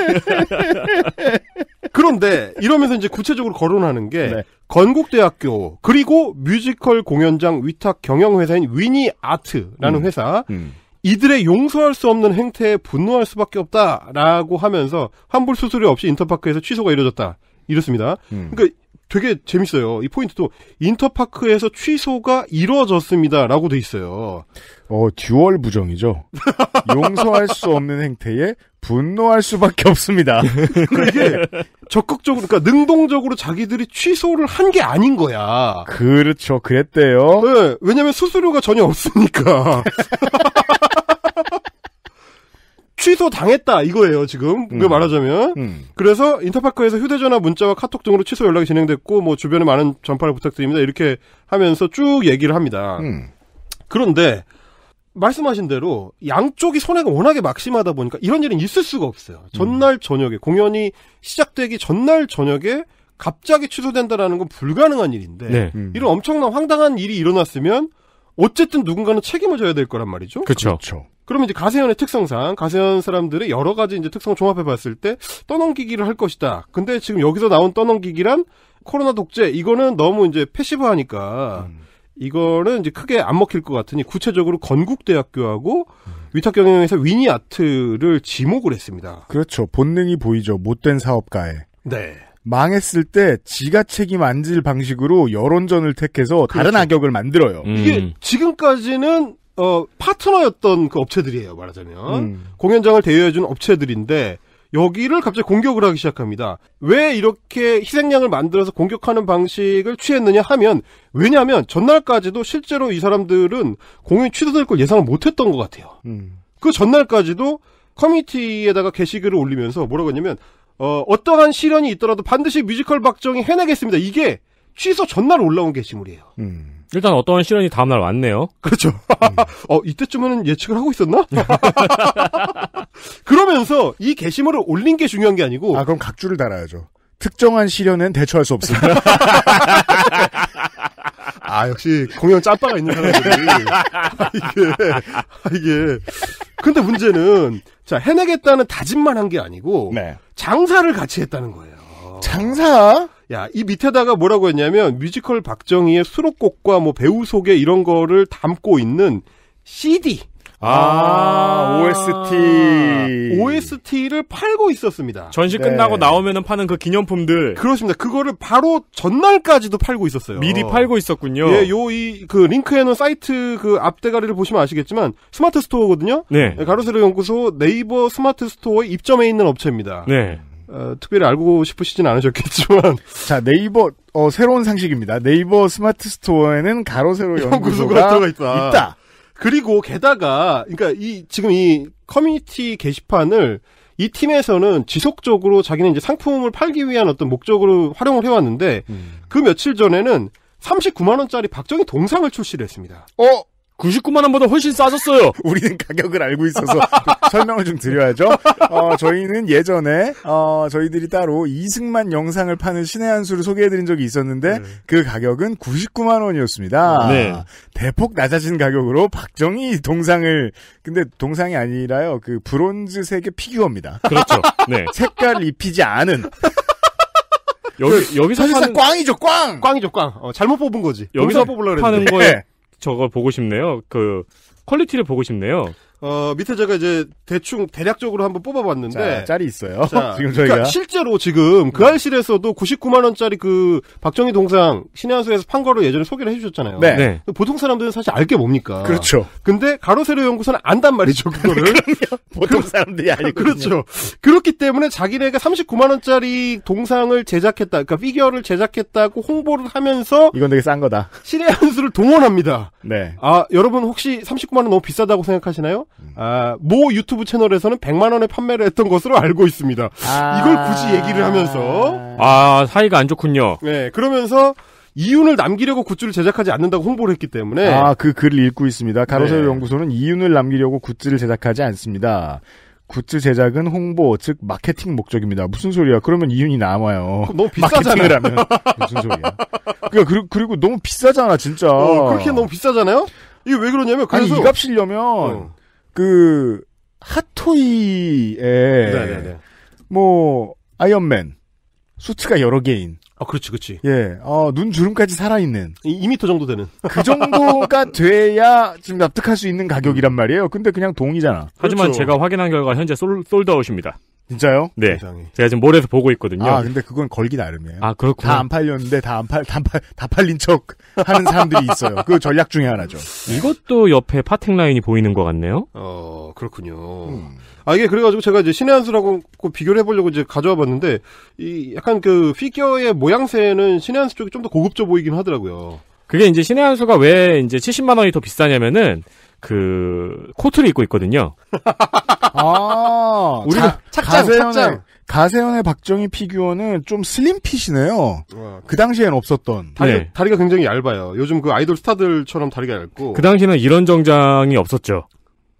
그런데 이러면서 이제 구체적으로 거론하는 게 네. 건국대학교 그리고 뮤지컬 공연장 위탁 경영회사인 위니 아트라는 음, 회사 음. 이들의 용서할 수 없는 행태에 분노할 수밖에 없다라고 하면서 환불 수수료 없이 인터파크에서 취소가 이루어졌다. 이렇습니다. 음. 그러니까 되게 재밌어요. 이 포인트도 인터파크에서 취소가 이루어졌습니다라고 돼 있어요. 어, 듀얼 부정이죠. (laughs) 용서할 수 없는 행태에 분노할 수밖에 없습니다. (laughs) 그게 그러니까 적극적으로, 그러니까 능동적으로 자기들이 취소를 한 게 아닌 거야. 그렇죠. 그랬대요. 네, 왜냐면 수수료가 전혀 없으니까. (laughs) 취소 당했다 이거예요 지금 음. 그 말하자면 음. 그래서 인터파크에서 휴대전화 문자와 카톡 등으로 취소 연락이 진행됐고 뭐 주변에 많은 전파를 부탁드립니다 이렇게 하면서 쭉 얘기를 합니다 음. 그런데 말씀하신 대로 양쪽이 손해가 워낙에 막심하다 보니까 이런 일은 있을 수가 없어요 전날 음. 저녁에 공연이 시작되기 전날 저녁에 갑자기 취소된다라는 건 불가능한 일인데 네. 음. 이런 엄청난 황당한 일이 일어났으면 어쨌든 누군가는 책임을 져야 될 거란 말이죠 그렇죠 그러면 이제 가세현의 특성상 가세현 사람들의 여러 가지 이제 특성을 종합해 봤을 때 떠넘기기를 할 것이다. 근데 지금 여기서 나온 떠넘기기란 코로나 독재 이거는 너무 이제 패시브하니까 음. 이거는 이제 크게 안 먹힐 것 같으니 구체적으로 건국대학교하고 음. 위탁경영에서 위니아트를 지목을 했습니다. 그렇죠. 본능이 보이죠. 못된 사업가에. 네. 망했을 때 지가 책임 안 질 방식으로 여론전을 택해서 다른 그렇죠. 악역을 만들어요. 음. 이게 지금까지는 어, 파트너였던 그 업체들이에요, 말하자면. 음. 공연장을 대여해준 업체들인데, 여기를 갑자기 공격을 하기 시작합니다. 왜 이렇게 희생양을 만들어서 공격하는 방식을 취했느냐 하면, 왜냐면 전날까지도 실제로 이 사람들은 공연 취소될 걸 예상을 못 했던 것 같아요. 음. 그 전날까지도 커뮤니티에다가 게시글을 올리면서 뭐라고 했냐면, 어, 어떠한 시련이 있더라도 반드시 뮤지컬 박정희 해내겠습니다. 이게 취소 전날 올라온 게시물이에요. 음. 일단 어떤 시련이 다음날 왔네요. 그렇죠. 음. (laughs) 어, 이때쯤은 예측을 하고 있었나? (laughs) 그러면서 이 게시물을 올린 게 중요한 게 아니고. 아, 그럼 각주를 달아야죠. 특정한 시련엔 대처할 수 없습니다. (laughs) 아, 역시 공연 짬바가 있는 사람들이. 이게, 이게. 근데 문제는, 자, 해내겠다는 다짐만 한 게 아니고. 네. 장사를 같이 했다는 거예요. 장사? 야, 이 밑에다가 뭐라고 했냐면 뮤지컬 박정희의 수록곡과 뭐 배우 소개 이런 거를 담고 있는 CD. 아, 아 OST. OST를 팔고 있었습니다. 전시 네. 끝나고 네. 나오면 파는 그 기념품들. 그렇습니다. 그거를 바로 전날까지도 팔고 있었어요. 미리 팔고 있었군요. 예, 요, 이, 그링크에는 사이트 그 앞대가리를 보시면 아시겠지만 스마트 스토어거든요. 네. 예, 가로세로 연구소 네이버 스마트 스토어에 입점해 있는 업체입니다. 네. 어, 특별히 알고 싶으시진 않으셨겠지만. (laughs) 자, 네이버, 어, 새로운 상식입니다. 네이버 스마트 스토어에는 가로세로 연구소가 들어 있다. 있다. 그리고 게다가, 그니까 이, 지금 이 커뮤니티 게시판을 이 팀에서는 지속적으로 자기는 이제 상품을 팔기 위한 어떤 목적으로 활용을 해왔는데, 음. 그 며칠 전에는 39만원짜리 박정희 동상을 출시를 했습니다. 어? 99만 원보다 훨씬 싸졌어요. (laughs) 우리는 가격을 알고 있어서 (laughs) 설명을 좀 드려야죠. 어, 저희는 예전에 어, 저희들이 따로 이승만 영상을 파는 신의 한 수를 소개해드린 적이 있었는데 네. 그 가격은 99만 원이었습니다. 네. 대폭 낮아진 가격으로 박정희 동상을 근데 동상이 아니라요 그 브론즈색의 피규어입니다. 그렇죠. 네. (laughs) 색깔 입히지 않은. 여기 그 여기서 사실상 파는... 꽝이죠 꽝. 꽝이죠 꽝. 어, 잘못 뽑은 거지. 여기서 뽑으려 그랬는데. 파는 거에 네. 저걸 보고 싶네요. 그 퀄리티를 보고 싶네요. 어, 밑에 제가 이제 대충 대략적으로 한번 뽑아봤는데. 자, 짤이 있어요. 자, (laughs) 지금 저희가. 그러니까 실제로 지금 그 음. 알실에서도 99만원짜리 그 박정희 동상 신해한수에서 판거로 예전에 소개를 해주셨잖아요. 네. 네. 보통 사람들은 사실 알 게 뭡니까. 그렇죠. 근데 가로세로 연구소는 안단 말이죠, 그거를. (laughs) 그 보통 사람들이 알고. 그렇죠. 그렇기 때문에 자기네가 39만원짜리 동상을 제작했다. 그러니까 피규어를 제작했다고 홍보를 하면서. 이건 되게 싼 거다. 신해한수를 동원합니다. 네. 아, 여러분 혹시 39만원 너무 비싸다고 생각하시나요? 아, 모 유튜브 채널에서는 100만 원에 판매를 했던 것으로 알고 있습니다. 아... 이걸 굳이 얘기를 하면서 아 사이가 안 좋군요. 네, 그러면서 이윤을 남기려고 굿즈를 제작하지 않는다고 홍보를 했기 때문에 아그 글을 읽고 있습니다. 가로세로 네. 연구소는 이윤을 남기려고 굿즈를 제작하지 않습니다. 굿즈 제작은 홍보 즉 마케팅 목적입니다. 무슨 소리야? 그러면 이윤이 남아요. 너무 비싸잖아요. 하면 무슨 소리야? 그러니까 그리고, 그리고 너무 비싸잖아 진짜. 어, 그렇게 너무 비싸잖아요. 이게 왜 그러냐면 그래서 아니, 이 값이려면 어. 그핫토이에 네네네. 뭐 아이언맨 수트가 여러 개인. 아, 그렇지, 그렇지. 예, 어, 아, 눈 주름까지 살아있는. 2미터 정도 되는. (laughs) 그 정도가 돼야 지금 납득할 수 있는 가격이란 말이에요. 근데 그냥 동이잖아. 하지만 그렇죠. 제가 확인한 결과 현재 솔, 솔드아웃입니다. 진짜요? 네. 세상에. 제가 지금 몰에서 보고 있거든요. 아, 근데 그건 걸기 나름이에요. 아, 그렇구나. 다안 팔렸는데 다 안 팔, 다, 팔, 다 팔린 척 하는 사람들이 있어요. 그 전략 중에 하나죠. 네. 이것도 옆에 파텍 라인이 보이는 것 같네요. 어, 그렇군요. 음. 아, 이게 그래가지고 제가 이제 신의 한수라고 비교를 해보려고 이제 가져와 봤는데, 이 약간 그 피규어의 모양새는 신의 한수 쪽이 좀 더 고급져 보이긴 하더라고요. 그게 이제 신의 한수가 왜 이제 70만원이 더 비싸냐면은, 그 코트를 입고 있거든요. 아, (laughs) 우리가 착장, 가세현의, 착장. 가세현의 박정희 피규어는 좀 슬림 핏이네요. 와, 그 당시엔 없었던. 다리, 네. 다리가 굉장히 얇아요. 요즘 그 아이돌 스타들처럼 다리가 얇고. 그당시는 이런 정장이 없었죠.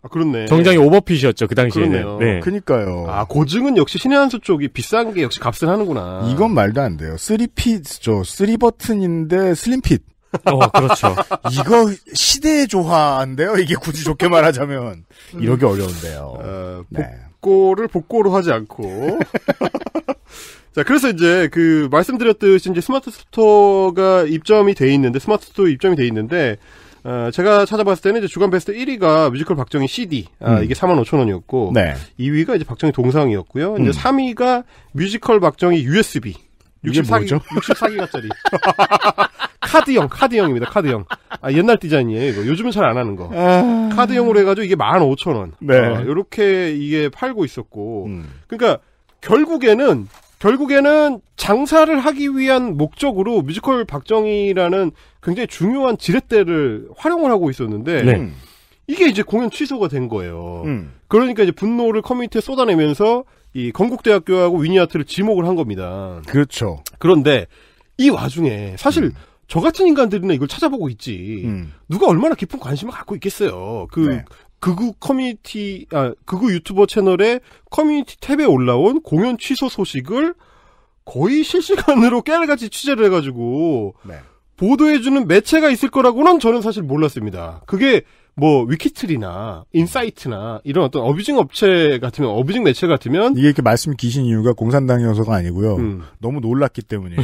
아, 그렇네. 정장이 오버핏이었죠, 그 당시에는. 그러네요. 네. 그니까요. 아, 고증은 역시 신의 한 수 쪽이 비싼 게 역시 값을 하는구나. 이건 말도 안 돼요. 3핏, 저, 3버튼인데 슬림핏. 어, 그렇죠. 이거 시대의 조화인데요. 이게 굳이 좋게 말하자면 음. 이러기 어려운데요. 어, 네. 복고를 복고로 하지 않고. (laughs) 자, 그래서 이제 그 말씀드렸듯이 이제 스마트 스토어가 입점이 돼 있는데 스마트 스토어 입점이 돼 있는데 어, 제가 찾아봤을 때는 이제 주간 베스트 1위가 뮤지컬 박정희 CD. 아, 음. 이게 4만 5천 원이었고. 네. 2위가 이제 박정희 동상이었고요. 음. 이제 3위가 뮤지컬 박정희 USB. 64기, 64기가짜리. (laughs) 카드형, 카드형입니다, 카드형. 아, 옛날 디자인이에요, 이거. 요즘은 잘 안 하는 거. 아... 카드형으로 해가지고 이게 15,000원. 네. 어, 요렇게 이게 팔고 있었고. 음. 그러니까, 결국에는, 결국에는 장사를 하기 위한 목적으로 뮤지컬 박정희라는 굉장히 중요한 지렛대를 활용을 하고 있었는데. 네. 이게 이제 공연 취소가 된 거예요. 음. 그러니까 이제 분노를 커뮤니티에 쏟아내면서 이 건국대학교하고 위니아트를 지목을 한 겁니다. 그렇죠. 그런데 이 와중에 사실 음. 저 같은 인간들이나 이걸 찾아보고 있지 음. 누가 얼마나 깊은 관심을 갖고 있겠어요. 그 네. 극우 커뮤니티 아 극우 유튜버 채널의 커뮤니티 탭에 올라온 공연 취소 소식을 거의 실시간으로 깨알같이 취재를 해가지고 네. 보도해주는 매체가 있을 거라고는 저는 사실 몰랐습니다. 그게 뭐 위키트리나 인사이트나 이런 어떤 어뷰징 업체 같으면 어뷰징 매체 같으면 이게 이렇게 말씀 기신 이유가 공산당이어서가 아니고요. 음. 너무 놀랐기 때문이에요.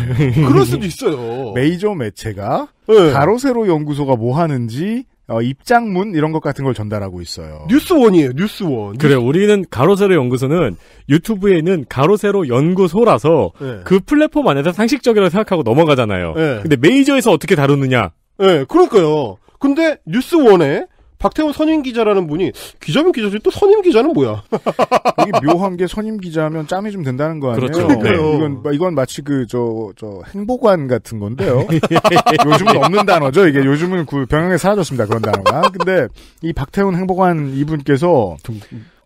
(laughs) 그럴 수도 있어요. 메이저 매체가 네. 예. 가로세로 연구소가 뭐 하는지 어, 입장문 이런 것 같은 걸 전달하고 있어요. 뉴스원이에요, 뉴스원. 그래, 우리는 가로세로 연구소는 유튜브에 는 가로세로 연구소라서 네. 그 플랫폼 안에서 상식적이라고 생각하고 넘어가잖아요. 네. 근데 메이저에서 어떻게 다루느냐? 예, 네, 그럴까요. 근데 뉴스원에 박태훈 선임 기자라는 분이 기자면 기자지 또 선임 기자는 뭐야? (laughs) 이게 묘한 게 선임 기자면 짬이 좀 된다는 거 아니에요? 그렇죠. 네. 이건 이건 마치 그 저저 저 행보관 같은 건데요. (laughs) 요즘은 없는 단어죠. 이게 요즘은 그 병영에 사라졌습니다. 그런 단어가. 근데 이 박태훈 행보관 이분께서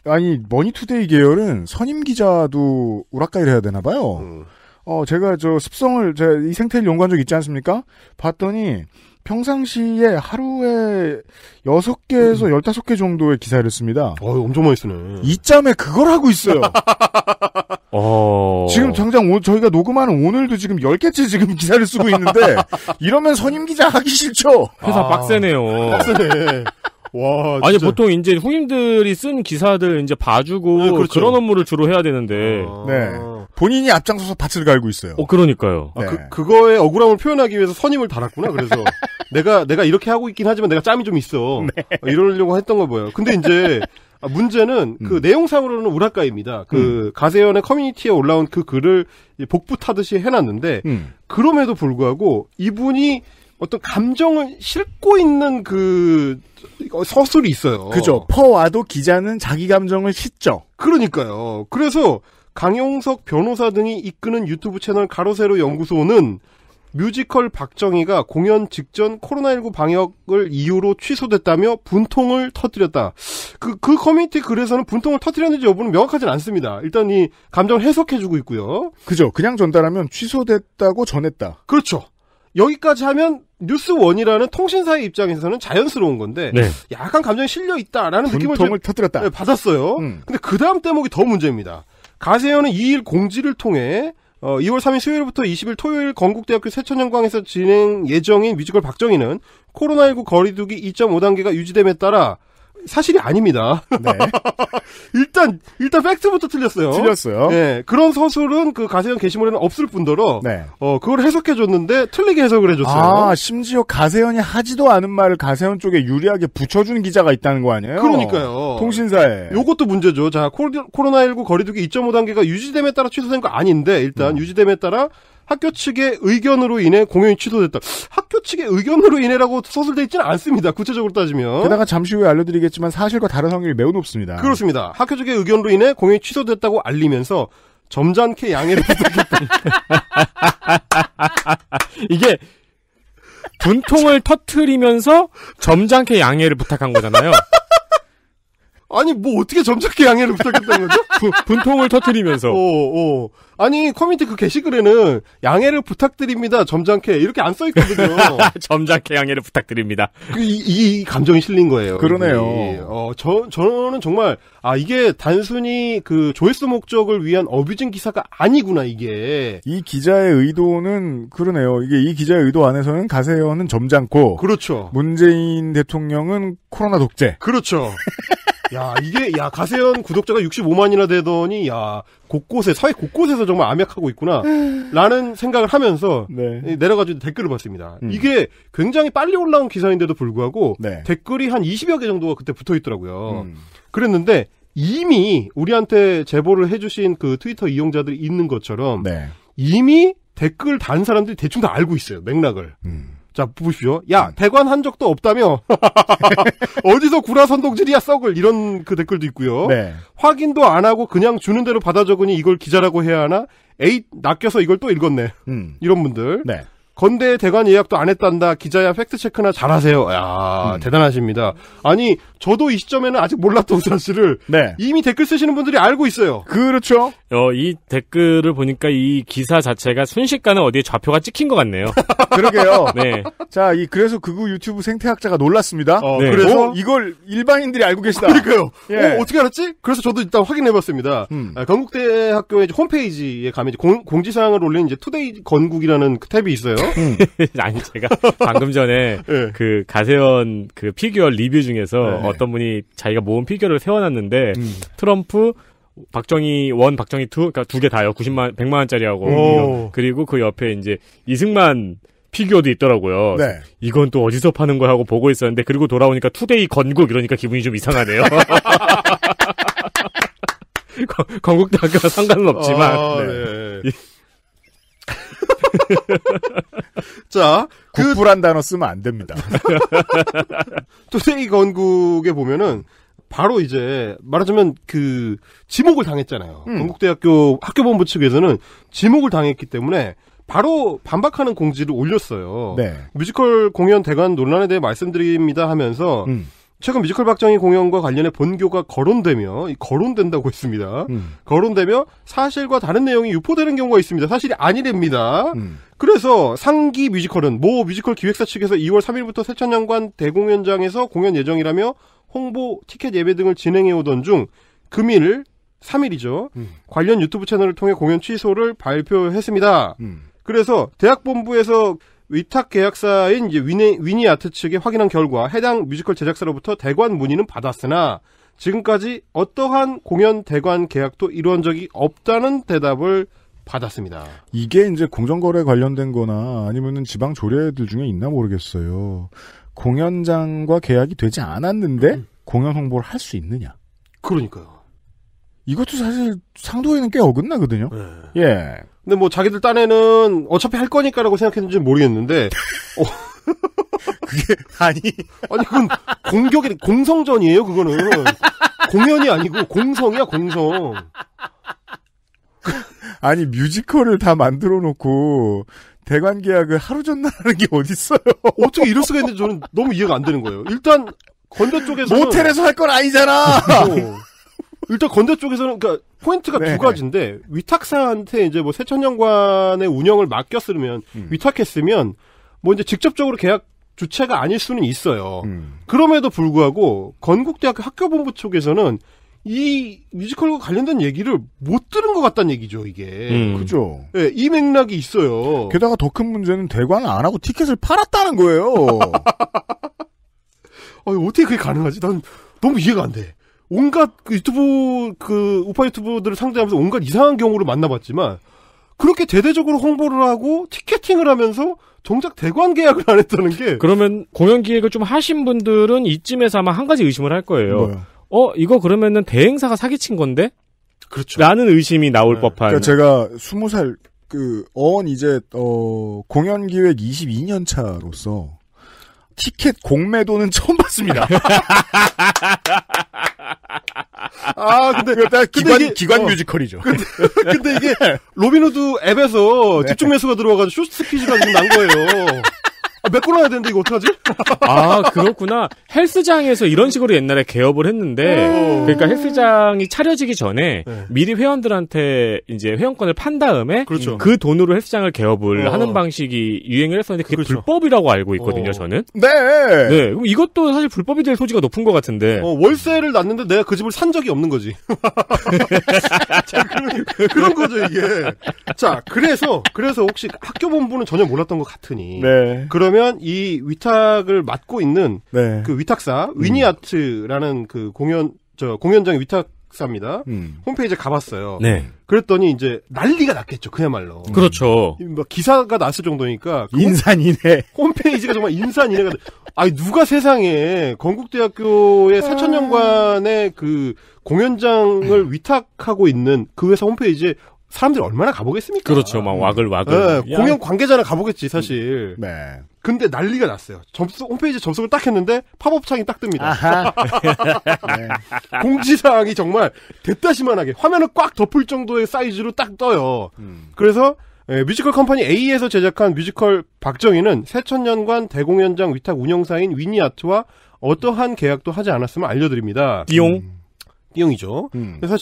아니 머니투데이 계열은 선임 기자도 우락가일 해야 되나 봐요. 음. 어 제가 저 습성을 제이 생태를 연구한 적 있지 않습니까? 봤더니 평상시에 하루에 6개에서 음. 15개 정도의 기사를 씁니다. 어, 엄청 많이 쓰네. 이짬에 그걸 하고 있어요. (laughs) 어... 지금 당장 오, 저희가 녹음하는 오늘도 지금 10개째 지금 기사를 쓰고 있는데 (laughs) 이러면 선임 기자 하기 싫죠. 회사 아... 빡세네요. 빡세네. 와, 아니 보통 이제 후임들이 쓴 기사들 이제 봐주고 네, 그렇죠. 그런 업무를 주로 해야 되는데 아... 네 본인이 앞장서서 밭을 갈고 있어요. 어 그러니까요. 아, 그 네. 그거에 억울함을 표현하기 위해서 선임을 달았구나. 그래서 (laughs) 내가 내가 이렇게 하고 있긴 하지만 내가 짬이 좀 있어. 네. 아, 이러려고 했던 거 보여요. 근데 이제 아, 문제는 음. 그 내용상으로는 우라카입니다. 그 음. 가세연의 커뮤니티에 올라온 그 글을 복붙하듯이 해놨는데 음. 그럼에도 불구하고 이분이 어떤 감정을 싣고 있는 그 서술이 있어요. 그죠. 퍼와도 기자는 자기 감정을 싣죠. 그러니까요. 그래서 강용석 변호사 등이 이끄는 유튜브 채널 가로세로 연구소는 뮤지컬 박정희가 공연 직전 코로나19 방역을 이유로 취소됐다며 분통을 터뜨렸다. 그, 그 커뮤니티 글에서는 분통을 터뜨렸는지 여부는 명확하진 않습니다. 일단 이 감정을 해석해주고 있고요. 그죠. 그냥 전달하면 취소됐다고 전했다. 그렇죠. 여기까지 하면 뉴스원이라는 통신사의 입장에서는 자연스러운 건데 네. 약간 감정이 실려 있다라는 느낌을 좀, 터뜨렸다. 네, 받았어요. 음. 근데 그 다음 대목이 더 문제입니다. 가세현은 2일 공지를 통해 어, 2월 3일 수요일부터 20일 토요일 건국대학교 세천연광에서 진행 예정인 뮤지컬 박정희는 코로나19 거리두기 2.5단계가 유지됨에 따라 사실이 아닙니다. 네. (laughs) 일단 일단 팩트부터 틀렸어요. 틀렸어요. 네, 그런 서술은 그 가세현 게시물에는 없을 뿐더러 네. 어 그걸 해석해 줬는데 틀리게 해석을 해줬어요. 아 심지어 가세현이 하지도 않은 말을 가세현 쪽에 유리하게 붙여준 기자가 있다는 거 아니에요? 그러니까요. 통신사에. 요것도 문제죠. 자 코로나19 거리두기 2.5 단계가 유지됨에 따라 취소된 거 아닌데 일단 음. 유지됨에 따라 학교 측의 의견으로 인해 공연이 취소됐다. 학교 측의 의견으로 인해라고 소설돼 있지는 않습니다. 구체적으로 따지면. 게다가 잠시 후에 알려드리겠지만 사실과 다른 확률이 매우 높습니다. 그렇습니다. 학교 측의 의견으로 인해 공연이 취소됐다고 알리면서 점잖게 양해를 (laughs) 부탁했다. 이게 분통을 터트리면서 점잖게 양해를 부탁한 거잖아요. 아니 뭐 어떻게 점잖게 양해를 부탁했다는 거죠? 부, (laughs) 분통을 터트리면서. 오, 어, 오. 어. 아니 커뮤니티 그 게시글에는 양해를 부탁드립니다. 점잖게 이렇게 안 써 있거든요. (laughs) 점잖게 양해를 부탁드립니다. 그, 이, 이, 감정이 실린 거예요. 그러네요. 어, 저 저는 정말 아 이게 단순히 그 조회수 목적을 위한 어뷰징 기사가 아니구나 이게. 이 기자의 의도는 그러네요. 이게 이 기자의 의도 안에서는 가세요는 점잖고. 그렇죠. 문재인 대통령은 코로나 독재. 그렇죠. (laughs) 야, 이게, 야, 가세현 구독자가 65만이나 되더니, 야, 곳곳에, 사회 곳곳에서 정말 암약하고 있구나. 라는 생각을 하면서, 네. 내려가지고 댓글을 봤습니다. 음. 이게 굉장히 빨리 올라온 기사인데도 불구하고, 네. 댓글이 한 20여 개 정도가 그때 붙어 있더라고요. 음. 그랬는데, 이미 우리한테 제보를 해주신 그 트위터 이용자들이 있는 것처럼, 네. 이미 댓글 단 사람들이 대충 다 알고 있어요, 맥락을. 음. 자, 보십시오. 야, 대관 한 적도 없다며. (laughs) 어디서 구라선동질이야, 썩을. 이런 그 댓글도 있고요. 네. 확인도 안 하고 그냥 주는 대로 받아 적으니 이걸 기자라고 해야 하나? 에잇 낚여서 이걸 또 읽었네. 음. 이런 분들. 네. 건대 대관 예약도 안 했단다. 기자야 팩트체크나 잘하세요. 야 음. 대단하십니다. 아니, 저도 이 시점에는 아직 몰랐던 (laughs) 사실을 네. 이미 댓글 쓰시는 분들이 알고 있어요. 그렇죠. 어, 이 댓글을 보니까 이 기사 자체가 순식간에 어디에 좌표가 찍힌 것 같네요. (laughs) 그러게요. 네. 자, 이 그래서 극우 유튜브 생태학자가 놀랐습니다. 어, 네. 그래서 어, 이걸 일반인들이 알고 계시다. 그러니까요. 예. 어, 떻게 알았지? 그래서 저도 일단 확인해봤습니다. 음. 아, 건국대학교의 홈페이지에 가면 공, 공지사항을 올린 이제 투데이 건국이라는 그 탭이 있어요. 음. (laughs) 아니 제가 방금 전에 네. 그 가세현 그 피규어 리뷰 중에서 네. 어, 어떤 분이 자기가 모은 피규어를 세워놨는데 음. 트럼프 박정희 원, 박정희 투, 그러니까 두 개 다요. 90만, 100만 원짜리하고 그리고 그 옆에 이제 이승만 피규어도 있더라고요. 네. 이건 또 어디서 파는 거야 하고 보고 있었는데 그리고 돌아오니까 투데이 건국 이러니까 기분이 좀 이상하네요. (laughs) 건국대학교와 상관은 없지만 아, 네. 네. (laughs) 자, 국부란 그... 단어 쓰면 안 됩니다. (laughs) 토세이 건국에 보면은 바로 이제 말하자면 그 지목을 당했잖아요. 음. 건국대학교 학교본부 측에서는 지목을 당했기 때문에 바로 반박하는 공지를 올렸어요. 네. 뮤지컬 공연 대관 논란에 대해 말씀드립니다 하면서 음. 최근 뮤지컬 박정희 공연과 관련해 본교가 거론되며 거론된다고 했습니다. 음. 거론되며 사실과 다른 내용이 유포되는 경우가 있습니다. 사실이 아니랍니다. 음. 그래서 상기 뮤지컬은 모 뮤지컬 기획사 측에서 2월 3일부터 세천년관 대공연장에서 공연 예정이라며 홍보, 티켓 예배 등을 진행해오던 중 금일 3일이죠. 음. 관련 유튜브 채널을 통해 공연 취소를 발표했습니다. 음. 그래서 대학본부에서 위탁 계약사인 이제 위니, 위니 아트 측에 확인한 결과 해당 뮤지컬 제작사로부터 대관 문의는 받았으나 지금까지 어떠한 공연 대관 계약도 이루어 적이 없다는 대답을 받았습니다. 이게 이제 공정거래 관련된 거나 아니면은 지방 조례들 중에 있나 모르겠어요. 공연장과 계약이 되지 않았는데 음. 공연 홍보를 할 수 있느냐. 그러니까요. 이것도 사실 상도에는 꽤 어긋나거든요. 네. 예. 근데 뭐 자기들 딴에는 어차피 할 거니까라고 생각했는지 모르겠는데. 어. (laughs) 그게 아니 아니 그건 공격이 공성전이에요 그거는 공연이 아니고 공성이야 공성. 아니 뮤지컬을 다 만들어 놓고 대관 계약을 하루 전날 하는 게 어딨어요. 어떻게 이럴 수가 있는지 저는 너무 이해가 안 되는 거예요. 일단 건대 쪽에서 모텔에서 할 건 아니잖아. 어. 일단 건대 쪽에서는 그러니까 포인트가 네. 두 가지인데 위탁사한테 이제 뭐 세천년관의 운영을 맡겼으면 음. 위탁했으면 뭐 이제 직접적으로 계약 주체가 아닐 수는 있어요. 음. 그럼에도 불구하고 건국대학교 학교본부 쪽에서는 이 뮤지컬과 관련된 얘기를 못 들은 것 같다는 얘기죠, 이게. 음. 그죠. 예, 이 맥락이 있어요. 게다가 더 큰 문제는 대관을 안 하고 티켓을 팔았다는 거예요. (laughs) 아니, 어떻게 그게 가능하지? 난 너무 이해가 안 돼. 온갖 그 유튜브 그 우파 유튜브들을 상대하면서 온갖 이상한 경우를 만나봤지만 그렇게 대대적으로 홍보를 하고 티켓팅을 하면서 정작 대관 계약을 안 했다는 게 그러면 공연 기획을 좀 하신 분들은 이쯤에서 아마 한 가지 의심을 할 거예요. 뭐야? 어 이거 그러면은 대행사가 사기친 건데? 그렇죠. 라는 의심이 나올 네. 법한. 그러니까 제가 20살 그어 이제 어 공연 기획 22년 차로서 티켓 공매도는 처음 봤습니다. (laughs) 아, 근데 그러 기관 이게, 기관 어, 뮤지컬이죠. 근데, (laughs) 근데 이게 로빈후드 앱에서 네. 집중 매수가 들어와가지고 쇼트 피지가 지금 난 거예요. 아, 메꿔놔야 되는데 이거 어떡하지? (laughs) 아 그렇구나. 헬스장에서 이런 식으로 옛날에 개업을 했는데 그러니까 헬스장이 차려지기 전에 네. 미리 회원들한테 이제 회원권을 판 다음에 그렇죠. 그 돈으로 헬스장을 개업을 어. 하는 방식이 유행을 했었는데 그게 그렇죠. 불법이라고 알고 어. 있거든요. 어. 저는. 네. 네. 그럼 이것도 사실 불법이 될 소지가 높은 것 같은데. 어, 월세를 났는데 내가 그 집을 산 적이 없는 거지. 자, (laughs) 그런, 그런 거죠 이게. 자 그래서 그래서 혹시 학교 본부는 전혀 몰랐던 것 같으니. 네. 그러면 왜냐하면 이 위탁을 맡고 있는 네. 그 위탁사 음. 위니아트라는 그 공연 저 공연장 위탁 사입니다. 음. 홈페이지에 가봤어요. 네. 그랬더니 이제 난리가 났겠죠. 그야말로. 음. 그렇죠. 막 뭐 기사가 났을 정도니까 그인산이네 (laughs) 홈페이지가 정말 인산이해가 아니 누가 세상에 건국대학교의 아. 사천년관의 그 공연장을 위탁하고 있는 그 회사 홈페이지에 사람들이 얼마나 가보겠습니까? 그렇죠. 막 와글와글. 네, 공연 관계자나 가보겠지, 사실. 음, 네. 근데 난리가 났어요. 접속, 홈페이지 접속을 딱 했는데 팝업창이 딱 뜹니다. (laughs) 네. 공지사항이 정말 됐다시만하게 화면을 꽉 덮을 정도의 사이즈로 딱 떠요. 음. 그래서 예, 뮤지컬 컴퍼니 A에서 제작한 뮤지컬 박정희는 새천년관 대공연장 위탁 운영사인 위니아트와 어떠한 계약도 하지 않았음을 알려드립니다. 띠용. 음. 띠용이죠. 음. 그래서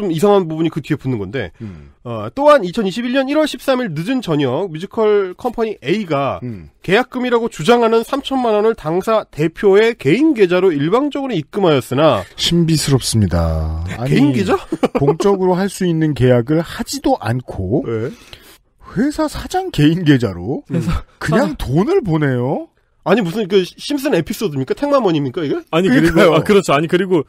좀 이상한 부분이 그 뒤에 붙는 건데 음. 어, 또한 2021년 1월 13일 늦은 저녁 뮤지컬 컴퍼니 A가 음. 계약금이라고 주장하는 3천만 원을 당사 대표의 개인 계좌로 일방적으로 입금하였으나 신비스럽습니다. 아, 아니, 개인 계좌? (laughs) 공적으로 할 수 있는 계약을 하지도 않고 네. 회사 사장 개인 계좌로 음. 그냥 돈을 보내요. 아니 무슨 그 심슨 에피소드입니까? 택마머니입니까 이게? 아니 그리고 아 그렇죠. 아니 그리고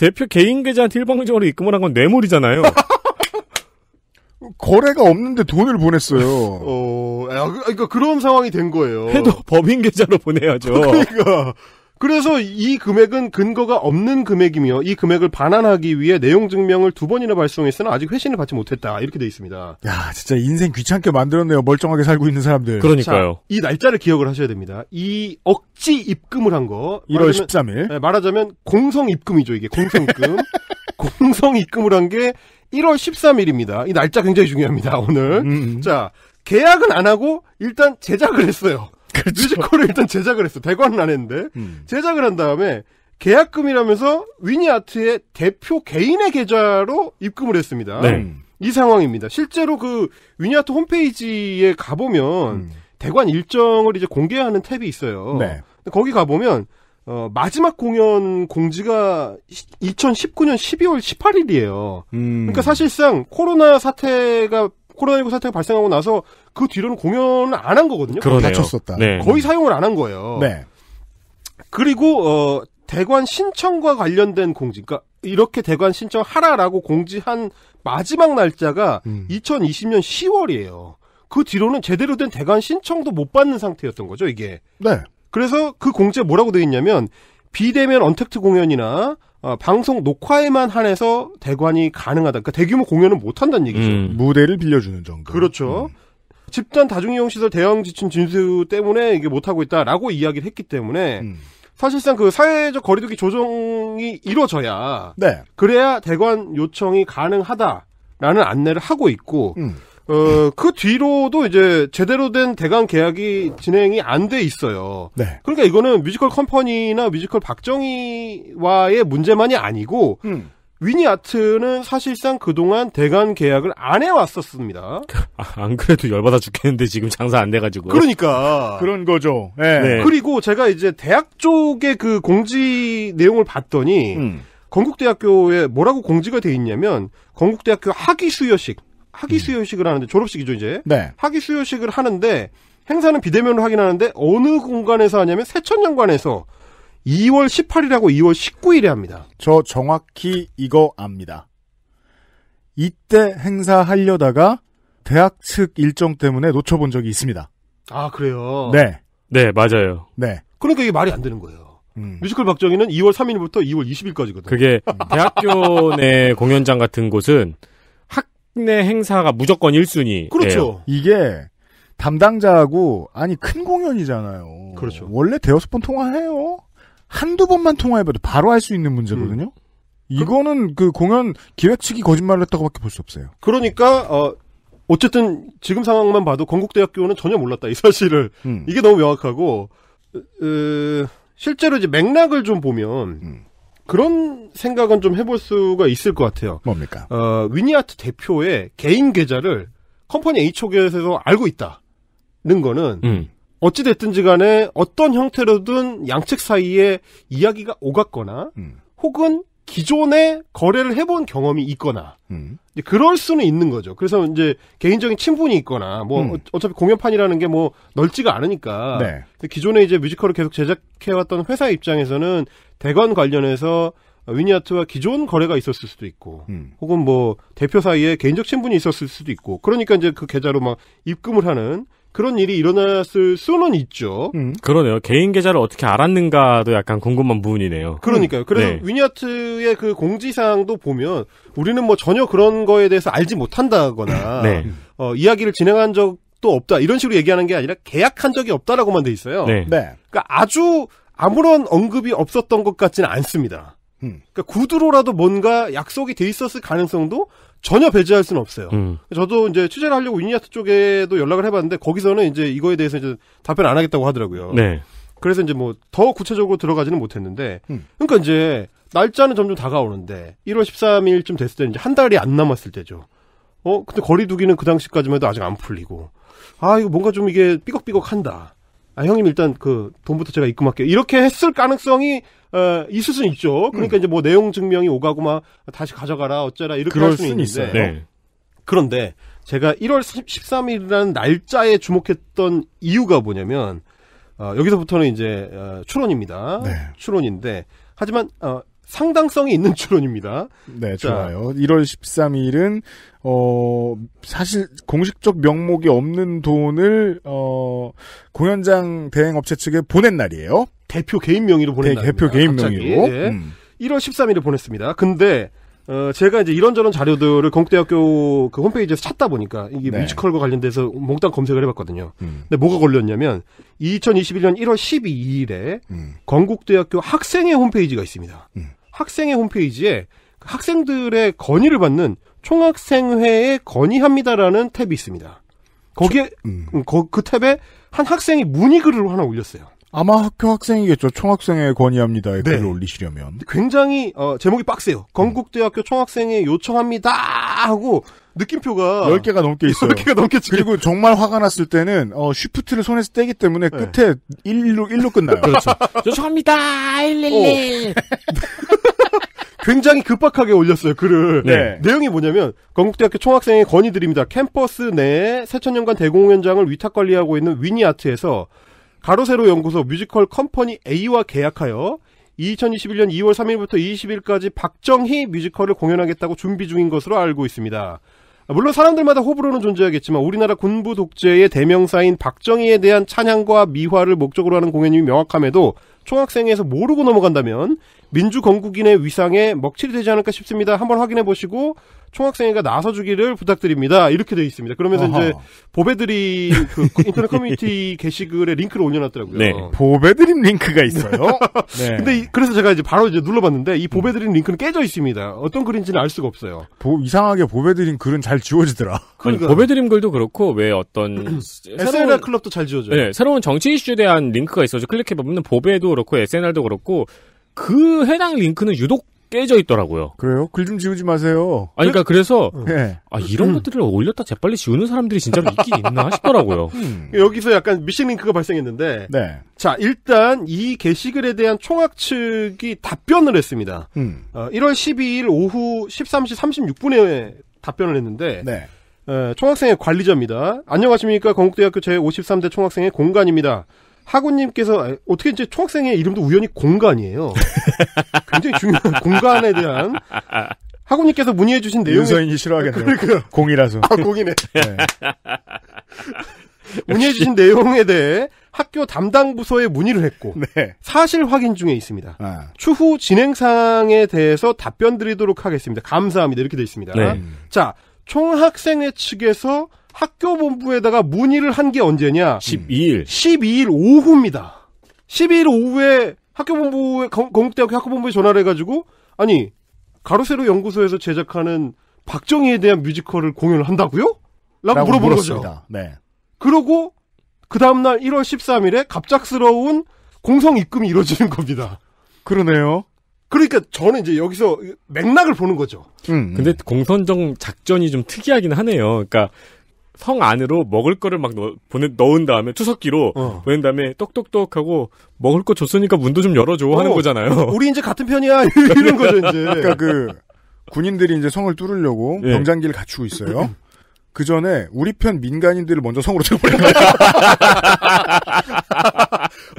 대표 개인 계좌한테 일방적으로 입금을 한 건 뇌물이잖아요. (laughs) 거래가 없는데 돈을 보냈어요. 어, 그, 아, 그러니까 그런 상황이 된 거예요. 해도 법인 계좌로 보내야죠. (laughs) 그러니까 그래서 이 금액은 근거가 없는 금액이며 이 금액을 반환하기 위해 내용 증명을 두 번이나 발송했으나 아직 회신을 받지 못했다. 이렇게 돼 있습니다. 야, 진짜 인생 귀찮게 만들었네요. 멀쩡하게 살고 있는 사람들. 그러니까요. 자, 이 날짜를 기억을 하셔야 됩니다. 이 억지 입금을 한 거. 1월 13일. 말하자면 공성 입금이죠. 이게 공성 입금. (laughs) 공성 입금을 한 게 1월 13일입니다. 이 날짜 굉장히 중요합니다. 오늘. 음음. 음. 자, 계약은 안 하고 일단 제작을 했어요. 그렇죠. 뮤지컬을 일단 제작을 했어. 대관은 안 했는데. 음. 제작을 한 다음에 계약금이라면서 위니아트의 대표 개인의 계좌로 입금을 했습니다. 네. 이 상황입니다. 실제로 그 위니아트 홈페이지에 가보면 음. 대관 일정을 이제 공개하는 탭이 있어요. 네. 거기 가보면 어, 마지막 공연 공지가 2019년 12월 18일이에요. 음. 그러니까 사실상 코로나 사태가 코로나19 사태가 발생하고 나서 그 뒤로는 공연을 안 한 거거든요. 그러 다쳤었다. 네. 거의 사용을 안 한 거예요. 네. 그리고 어, 대관 신청과 관련된 공지, 그러니까 이렇게 대관 신청하라라고 공지한 마지막 날짜가 음. 2020년 10월이에요. 그 뒤로는 제대로 된 대관 신청도 못 받는 상태였던 거죠, 이게. 네. 그래서 그 공지에 뭐라고 되어 있냐면 비대면 언택트 공연이나 어, 방송 녹화에만 한해서 대관이 가능하다. 그러니까 대규모 공연은 못 한다는 얘기죠. 음. 무대를 빌려주는 정도. 그렇죠. 음. 집단 다중이용 시설 대형 지침 진수 때문에 이게 못 하고 있다라고 이야기를 했기 때문에 음. 사실상 그 사회적 거리두기 조정이 이루어져야 네. 그래야 대관 요청이 가능하다라는 안내를 하고 있고 음. 어, 그 뒤로도 이제 제대로 된 대강 계약이 진행이 안 돼 있어요. 네. 그러니까 이거는 뮤지컬 컴퍼니나 뮤지컬 박정희와의 문제만이 아니고 음. 위니 아트는 사실상 그동안 대간 계약을 안 해왔었습니다. 아, 안 그래도 열받아 죽겠는데 지금 장사 안 돼가지고. 그러니까. 그런 거죠. 예. 네. 네. 그리고 제가 이제 대학 쪽의 그 공지 내용을 봤더니, 음. 건국대학교에 뭐라고 공지가 돼 있냐면, 건국대학교 학위 수여식, 학위 수여식을 하는데 졸업식이죠 이제. 네. 학위 수여식을 하는데 행사는 비대면으로 하긴 하는데 어느 공간에서 하냐면 세천년관에서 2월 18일하고 2월 19일에 합니다. 저 정확히 이거 압니다. 이때 행사 하려다가 대학 측 일정 때문에 놓쳐본 적이 있습니다. 아 그래요. 네. 네 맞아요. 네. 그러니까 이게 말이 안 되는 거예요. 음. 뮤지컬 박정희는 2월 3일부터 2월 20일까지거든요. 그게 음. 대학교 내 공연장 같은 곳은 내 행사가 무조건 1순위. 그렇죠. 이게 담당자하고 아니 큰 공연이잖아요. 그렇죠. 원래 대여섯 번 통화해요. 한두 번만 통화해봐도 바로 할 수 있는 문제거든요. 음. 그 이거는 그 공연 기획 측이 거짓말을 했다고밖에 볼 수 없어요. 그러니까 어 어쨌든 지금 상황만 봐도 건국대학교는 전혀 몰랐다 이 사실을 음. 이게 너무 명확하고 으, 실제로 이제 맥락을 좀 보면 음. 그런 생각은 좀 해볼 수가 있을 것 같아요. 뭡니까? 어, 위니아트 대표의 개인 계좌를 컴퍼니 H쪽에서 알고 있다는 거는 음. 어찌됐든지 간에 어떤 형태로든 양측 사이에 이야기가 오갔거나 음. 혹은 기존에 거래를 해본 경험이 있거나 음. 이제 그럴 수는 있는 거죠. 그래서 이제 개인적인 친분이 있거나 뭐 음. 어, 어차피 공연판이라는 게 뭐 넓지가 않으니까 네. 기존에 이제 뮤지컬을 계속 제작해왔던 회사 입장에서는 대관 관련해서 위니아트와 기존 거래가 있었을 수도 있고, 음. 혹은 뭐 대표 사이에 개인적 친분이 있었을 수도 있고, 그러니까 이제 그 계좌로 막 입금을 하는 그런 일이 일어났을 수는 있죠. 음. 그러네요. 개인 계좌를 어떻게 알았는가도 약간 궁금한 부분이네요. 그러니까요. 그래서 네. 위니아트의 그 공지사항도 보면 우리는 뭐 전혀 그런 거에 대해서 알지 못한다거나 (clears throat) 네. 어, 이야기를 진행한 적도 없다 이런 식으로 얘기하는 게 아니라 계약한 적이 없다라고만 돼 있어요. 네. 네. 그러니까 아주 아무런 언급이 없었던 것 같지는 않습니다. 음. 그러니까 구두로라도 뭔가 약속이 돼 있었을 가능성도 전혀 배제할 수는 없어요. 음. 저도 이제 취재를 하려고 유니아트 쪽에도 연락을 해봤는데 거기서는 이제 이거에 대해서 이제 답변 안 하겠다고 하더라고요. 네. 그래서 이제 뭐 더 구체적으로 들어가지는 못했는데, 음. 그러니까 이제 날짜는 점점 다가오는데 1월 13일쯤 됐을 때 이제 한 달이 안 남았을 때죠. 어 근데 거리두기는 그 당시까지만 해도 아직 안 풀리고, 아 이거 뭔가 좀 이게 삐걱삐걱한다. 아 형님 일단 그 돈부터 제가 입금할게요. 이렇게 했을 가능성이 어, 있을 수는 있죠. 그러니까 음. 이제 뭐 내용 증명이 오가고 막 다시 가져가라 어쩌라 이렇게 할 수는 있는데. 네. 그런데 제가 1월 13일이라는 날짜에 주목했던 이유가 뭐냐면 어, 여기서부터는 이제 어, 추론입니다. 네. 추론인데 하지만 어, 상당성이 있는 추론입니다. 네, 좋아요. 1월 13일은 어 사실 공식적 명목이 없는 돈을 어 공연장 대행 업체 측에 보낸 날이에요. 대표 개인 명의로 보낸 네, 날. 대표 개인 명의로. 예. 음. 1월 13일에 보냈습니다. 근데 어, 제가 이제 이런저런 자료들을 건국대학교 그 홈페이지에서 찾다 보니까 이게 네. 뮤지컬과 관련돼서 몽땅 검색을 해봤거든요. 음. 근데 뭐가 걸렸냐면 2021년 1월 12일에 음. 건국대학교 학생회 홈페이지가 있습니다. 음. 학생의 홈페이지에 학생들의 건의를 받는 총학생회에 건의합니다라는 탭이 있습니다. 거기에 저, 음. 그, 그 탭에 한 학생이 문의글을 하나 올렸어요. 아마 학교 학생이겠죠. 총학생회 건의합니다. 네. 글을 네. 올리시려면. 굉장히 어, 제목이 빡세요. 건국대학교 총학생회 요청합니다 하고 느낌표가 10개가 넘게 있어요. 10개가 넘게 그리고 정말 화가 났을 때는 어, 쉬프트를 손에서 떼기 때문에 네. 끝에 1로 1로 끝나요. 그렇죠. 요청합니다. (laughs) 111. 어. (laughs) 굉장히 급박하게 올렸어요 글을. 네. 네. 내용이 뭐냐면 건국대학교 총학생회 건의드립니다. 캠퍼스 내 새천년간 대공연장을 위탁 관리하고 있는 위니아트에서 가로세로 연구소 뮤지컬 컴퍼니 A와 계약하여 2021년 2월 3일부터 20일까지 박정희 뮤지컬을 공연하겠다고 준비 중인 것으로 알고 있습니다. 물론 사람들마다 호불호는 존재하겠지만 우리나라 군부 독재의 대명사인 박정희에 대한 찬양과 미화를 목적으로 하는 공연이 명확함에도 총학생회에서 모르고 넘어간다면 민주 건국인의 위상에 먹칠이 되지 않을까 싶습니다. 한번 확인해 보시고 총학생회가 나서주기를 부탁드립니다. 이렇게 되어 있습니다. 그러면서 어허. 이제 보배드림 그 (laughs) 인터넷 커뮤니티 게시글에 링크를 올려놨더라고요. 네. 보배드림 링크가 있어요. (laughs) 네. 근데 이, 그래서 제가 이제 바로 이제 눌러봤는데 이 음. 보배드림 링크는 깨져 있습니다. 어떤 글인지는 알 수가 없어요. 보, 이상하게 보배드림 글은 잘 지워지더라. 그러니까. 아니, 보배드림 글도 그렇고 왜 어떤 SNR (clears throat) 클럽도 잘 지워져요. 네, 새로운 정치 이슈에 대한 링크가 있어서 클릭해보면 보배도 그렇고 s n l 도 그렇고 그 해당 링크는 유독 깨져 있더라고요. 그래요? 글 좀 지우지 마세요. 아, 그러니까 그래서 음. 네. 아 이런 음. 것들을 올렸다 재빨리 지우는 사람들이 진짜 있긴 있나 싶더라고요. 음. 음. 여기서 약간 미싱링크가 발생했는데, 네. 자 일단 이 게시글에 대한 총학 측이 답변을 했습니다. 음. 어, 1월 12일 오후 13시 36분에 답변을 했는데. 네. 어, 총학생회 관리자입니다. 안녕하십니까. 건국대학교 제53대 총학생회 공간입니다. 하군님께서 어떻게 이제 총학생의 이름도 우연히 공간이에요. (laughs) 굉장히 중요한 공간에 대한 하군님께서 문의해 주신 내용이 윤서인이 싫어하겠네요. 그러니까. 공이라서. 아 공이네. (laughs) 네. (laughs) 문의해 주신 내용에 대해 학교 담당 부서에 문의를 했고 네. 사실 확인 중에 있습니다. 아. 추후 진행 사항에 대해서 답변 드리도록 하겠습니다. 감사합니다. 이렇게 돼 있습니다. 네. 자 총학생회 측에서 학교 본부에다가 문의를 한 게 언제냐? 12일. 12일 음. 오후입니다. 12일 오후에 학교 본부에 건국대학교 학교 본부에 전화를 해 가지고 아니, 가로세로 연구소에서 제작하는 박정희에 대한 뮤지컬을 공연을 한다고요? 라고, 라고 물어본 거죠. 네. 그러고 그 다음 날 1월 13일에 갑작스러운 공성 입금이 이루어지는 겁니다. 그러네요. 그러니까 저는 이제 여기서 맥락을 보는 거죠. 음. 근데 공선정 작전이 좀 특이하긴 하네요. 그러니까 성 안으로 먹을 거를 막 넣, 보내, 넣은 다음에 투석기로 어. 보낸 다음에 똑똑똑 하고 먹을 거 줬으니까 문도 좀 열어줘 하는 어. 거잖아요. (laughs) 우리 이제 같은 편이야 (laughs) 이런 거죠 이제. 그러니까 그 군인들이 이제 성을 뚫으려고 예. 병장기를 갖추고 있어요. (clears throat) 그 전에 우리 편 민간인들을 먼저 성으로 쳐버려요. (laughs)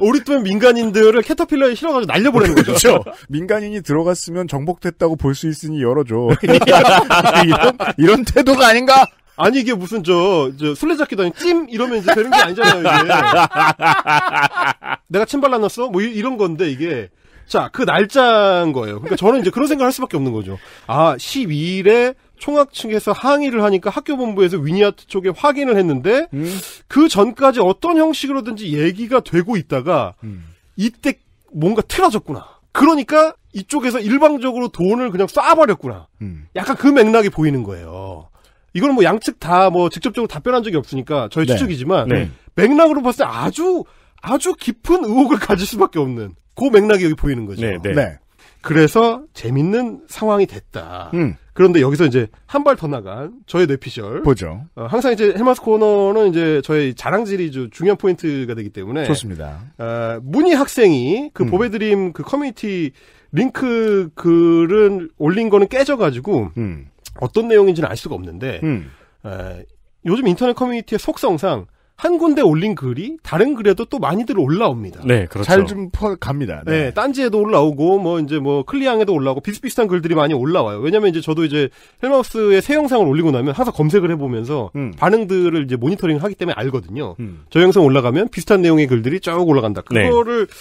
우리 편 민간인들을 캐터필러에 실어가지고 날려버리는 거죠. 그렇죠. 민간인이 들어갔으면 정복됐다고 볼 수 있으니 열어줘. 이런, 이런 태도가 아닌가? 아니 이게 무슨 저, 저 술래잡기다니 찜 이러면 이제 되는 게 아니잖아요 이게. (laughs) 내가 침 발라놨어? 뭐 이, 런 건데 이게. 자, 그 날짜인 거예요. 그러니까 저는 이제 그런 생각을 할 수밖에 없는 거죠. 아, 12일에 총학 측에서 항의를 하니까 학교 본부에서 위니아트 쪽에 확인을 했는데 음. 그 전까지 어떤 형식으로든지 얘기가 되고 있다가 음. 이때 뭔가 틀어졌구나. 그러니까 이쪽에서 일방적으로 돈을 그냥 쏴버렸구나. 음. 약간 그 맥락이 보이는 거예요. 이거는 뭐 양측 다 뭐 직접적으로 답변한 적이 없으니까 저희 네. 추측이지만 네. 맥락으로 봤을 때 아주 아주 깊은 의혹을 가질 수밖에 없는 그 맥락이 여기 보이는 거죠. 네. 네. 네. 그래서 재밌는 상황이 됐다. 음. 그런데 여기서 이제 한 발 더 나간 저의 뇌피셜 보죠. 어, 항상 이제 헬마스 코너는 이제 저의 자랑질이 주, 중요한 포인트가 되기 때문에 좋습니다. 어, 문희 학생이 그 음. 보배드림 그 커뮤니티 링크 글은 올린 거는 깨져가지고 음. 어떤 내용인지는 알 수가 없는데 음. 에, 요즘 인터넷 커뮤니티의 속성상 한 군데 올린 글이 다른 글에도 또 많이들 올라옵니다. 네, 그렇죠. 잘좀 갑니다. 네. 네. 딴지에도 올라오고 뭐 이제 뭐 클리앙에도 올라오고 비슷비슷한 글들이 많이 올라와요. 왜냐면 이제 저도 이제 헬마우스의 새 영상을 올리고 나면 항상 검색을 해보면서 음. 반응들을 이제 모니터링 하기 때문에 알거든요. 음. 저 영상 올라가면 비슷한 내용의 글들이 쭉 올라간다. 네. 그거를 네.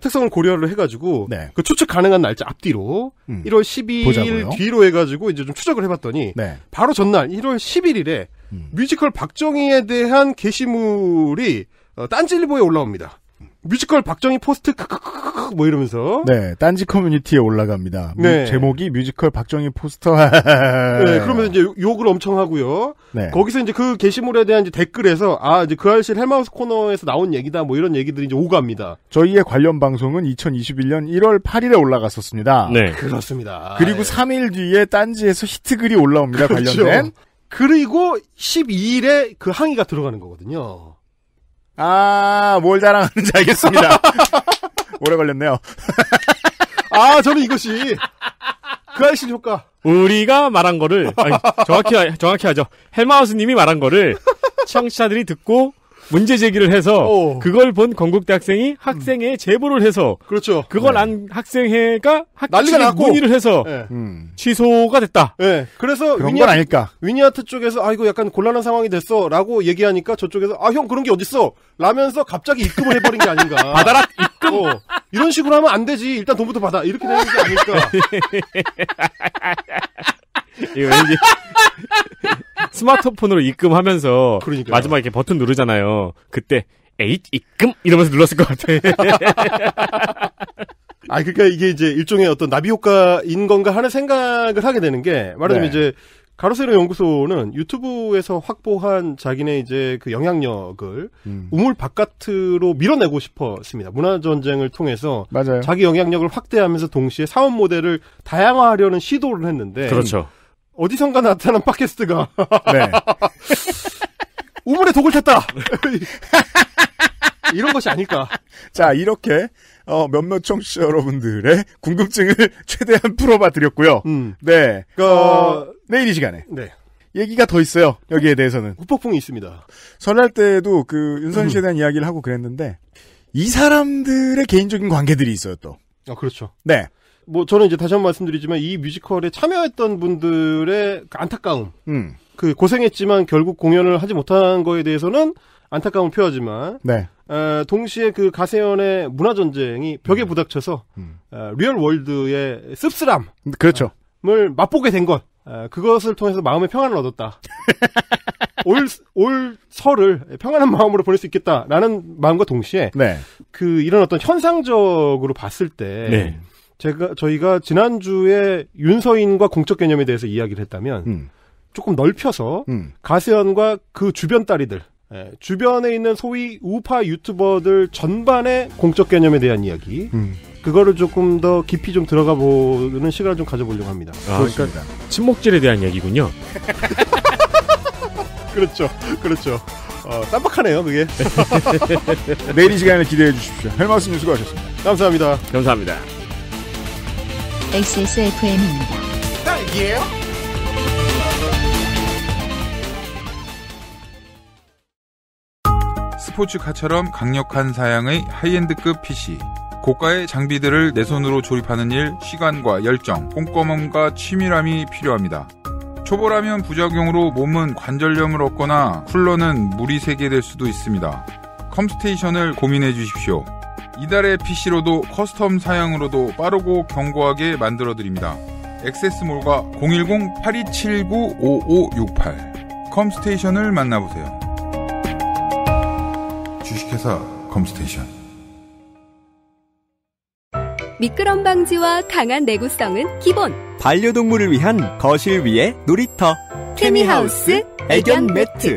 특성을 고려를 해가지고 네. 그 추측 가능한 날짜 앞뒤로 음. 1월 12일 보자고요. 뒤로 해가지고 이제 좀 추적을 해봤더니 네. 바로 전날 1월 11일에 음. 뮤지컬 박정희에 대한 게시물이 어, 딴지일보에 올라옵니다. 뮤지컬 박정희 포스트 크크크크 뭐 이러면서 네 딴지 커뮤니티에 올라갑니다. 네. 제목이 뮤지컬 박정희 포스터. (laughs) 네 그러면 이제 욕을 엄청 하고요. 네. 거기서 이제 그 게시물에 대한 이제 댓글에서 아 이제 그 아저씨 헬마우스 코너에서 나온 얘기다 뭐 이런 얘기들이 이제 오갑니다. 저희의 관련 방송은 2021년 1월 8일에 올라갔었습니다. 네 그렇습니다. 그리고 네. 아, 3일 예. 뒤에 딴지에서 히트글이 올라옵니다. 그렇죠. 관련된 그리고 12일에 그 항의가 들어가는 거거든요. 아, 뭘 자랑하는지 알겠습니다. (laughs) 오래 걸렸네요. 아, 저는 이것이 그 아이신 효과. 우리가 말한 거를 아니, 정확히 정확히 하죠. 헬마우스님이 말한 거를 청취자들이 듣고 문제 제기를 해서 오. 그걸 본 건국대 학생이 학생회에 음. 제보를 해서 그렇죠. 그걸 네. 안 학생회가 난리가 났고. 문의를 해서 네. 음. 취소가 됐다. 네. 그래서 그런 건 위니아트, 아닐까. 위니아트 쪽에서 아 이거 약간 곤란한 상황이 됐어라고 얘기하니까 저쪽에서 아 형 그런 게 어딨어 라면서 갑자기 입금을 해버린 게 아닌가. (laughs) 받아라 입금. 어, 이런 식으로 하면 안 되지. 일단 돈부터 받아. 이렇게 되는 게 아닐까. (laughs) 이거 왠지 스마트폰으로 입금하면서 그러니까요. 마지막에 이렇게 버튼 누르잖아요. 그때 에잇 입금 이러면서 눌렀을 것 같아. (laughs) 아, 그러니까 이게 이제 일종의 어떤 나비 효과인 건가 하는 생각을 하게 되는 게 말하자면 네. 이제 가로세로 연구소는 유튜브에서 확보한 자기네 이제 그 영향력을 음. 우물 바깥으로 밀어내고 싶었습니다. 문화 전쟁을 통해서 맞아요. 자기 영향력을 확대하면서 동시에 사업 모델을 다양화하려는 시도를 했는데 그렇죠. 어디선가 나타난 팟캐스트가 (laughs) 네. (laughs) 우물에 독을 탔다. (laughs) 이런 것이 아닐까. 자 이렇게 어, 몇몇 청취자 여러분들의 궁금증을 최대한 풀어봐 드렸고요. 음. 네. 어, 어, 내일 이 시간에. 네. 얘기가 더 있어요. 여기에 대해서는. 후폭풍이 있습니다. 설날 때도 그 윤선 씨에 음. 대한 음. 이야기를 하고 그랬는데 이 사람들의 개인적인 관계들이 있어요 또. 아 그렇죠. 네. 뭐 저는 이제 다시 한 번 말씀드리지만 이 뮤지컬에 참여했던 분들의 그 안타까움, 음. 그 고생했지만 결국 공연을 하지 못한 거에 대해서는 안타까움을 표하지만, 네. 어, 동시에 그 가세현의 문화 전쟁이 벽에 음. 부닥쳐서 음. 에, 리얼 월드의 씁쓸함, 그렇죠. 을 맛보게 된 것, 에, 그것을 통해서 마음의 평안을 얻었다. (laughs) 올, 올 설을 평안한 마음으로 보낼 수 있겠다라는 마음과 동시에 네. 그 이런 어떤 현상적으로 봤을 때 네. 제가 저희가 지난주에 윤서인과 공적 개념에 대해서 이야기를 했다면 음. 조금 넓혀서 음. 가세현과 그 주변 딸이들 예, 주변에 있는 소위 우파 유튜버들 전반의 공적 개념에 대한 이야기 음. 그거를 조금 더 깊이 좀 들어가 보는 시간을 좀 가져보려고 합니다. 아, 그러니까 침묵질에 대한 이야기군요 (laughs) 그렇죠, 그렇죠. 어, 깜박하네요 그게. (laughs) 내일 이 시간을 기대해 주십시오. 헬마스 뉴스고 하셨습니다. 감사합니다. 감사합니다. XSFM입니다. 딸기예요? 스포츠카처럼 강력한 사양의 하이엔드급 PC. 고가의 장비들을 내 손으로 조립하는 일, 시간과 열정, 꼼꼼함과 치밀함이 필요합니다. 초보라면 부작용으로 몸은 관절염을 얻거나 쿨러는 물이 새게 될 수도 있습니다. 컴스테이션을 고민해 주십시오. 이달의 PC로도 커스텀 사양으로도 빠르고 견고하게 만들어드립니다. 액세스몰과 010-8279-5568 컴스테이션을 만나보세요. 주식회사 컴스테이션 미끄럼 방지와 강한 내구성은 기본 반려동물을 위한 거실 위에 놀이터 케미하우스 애견 매트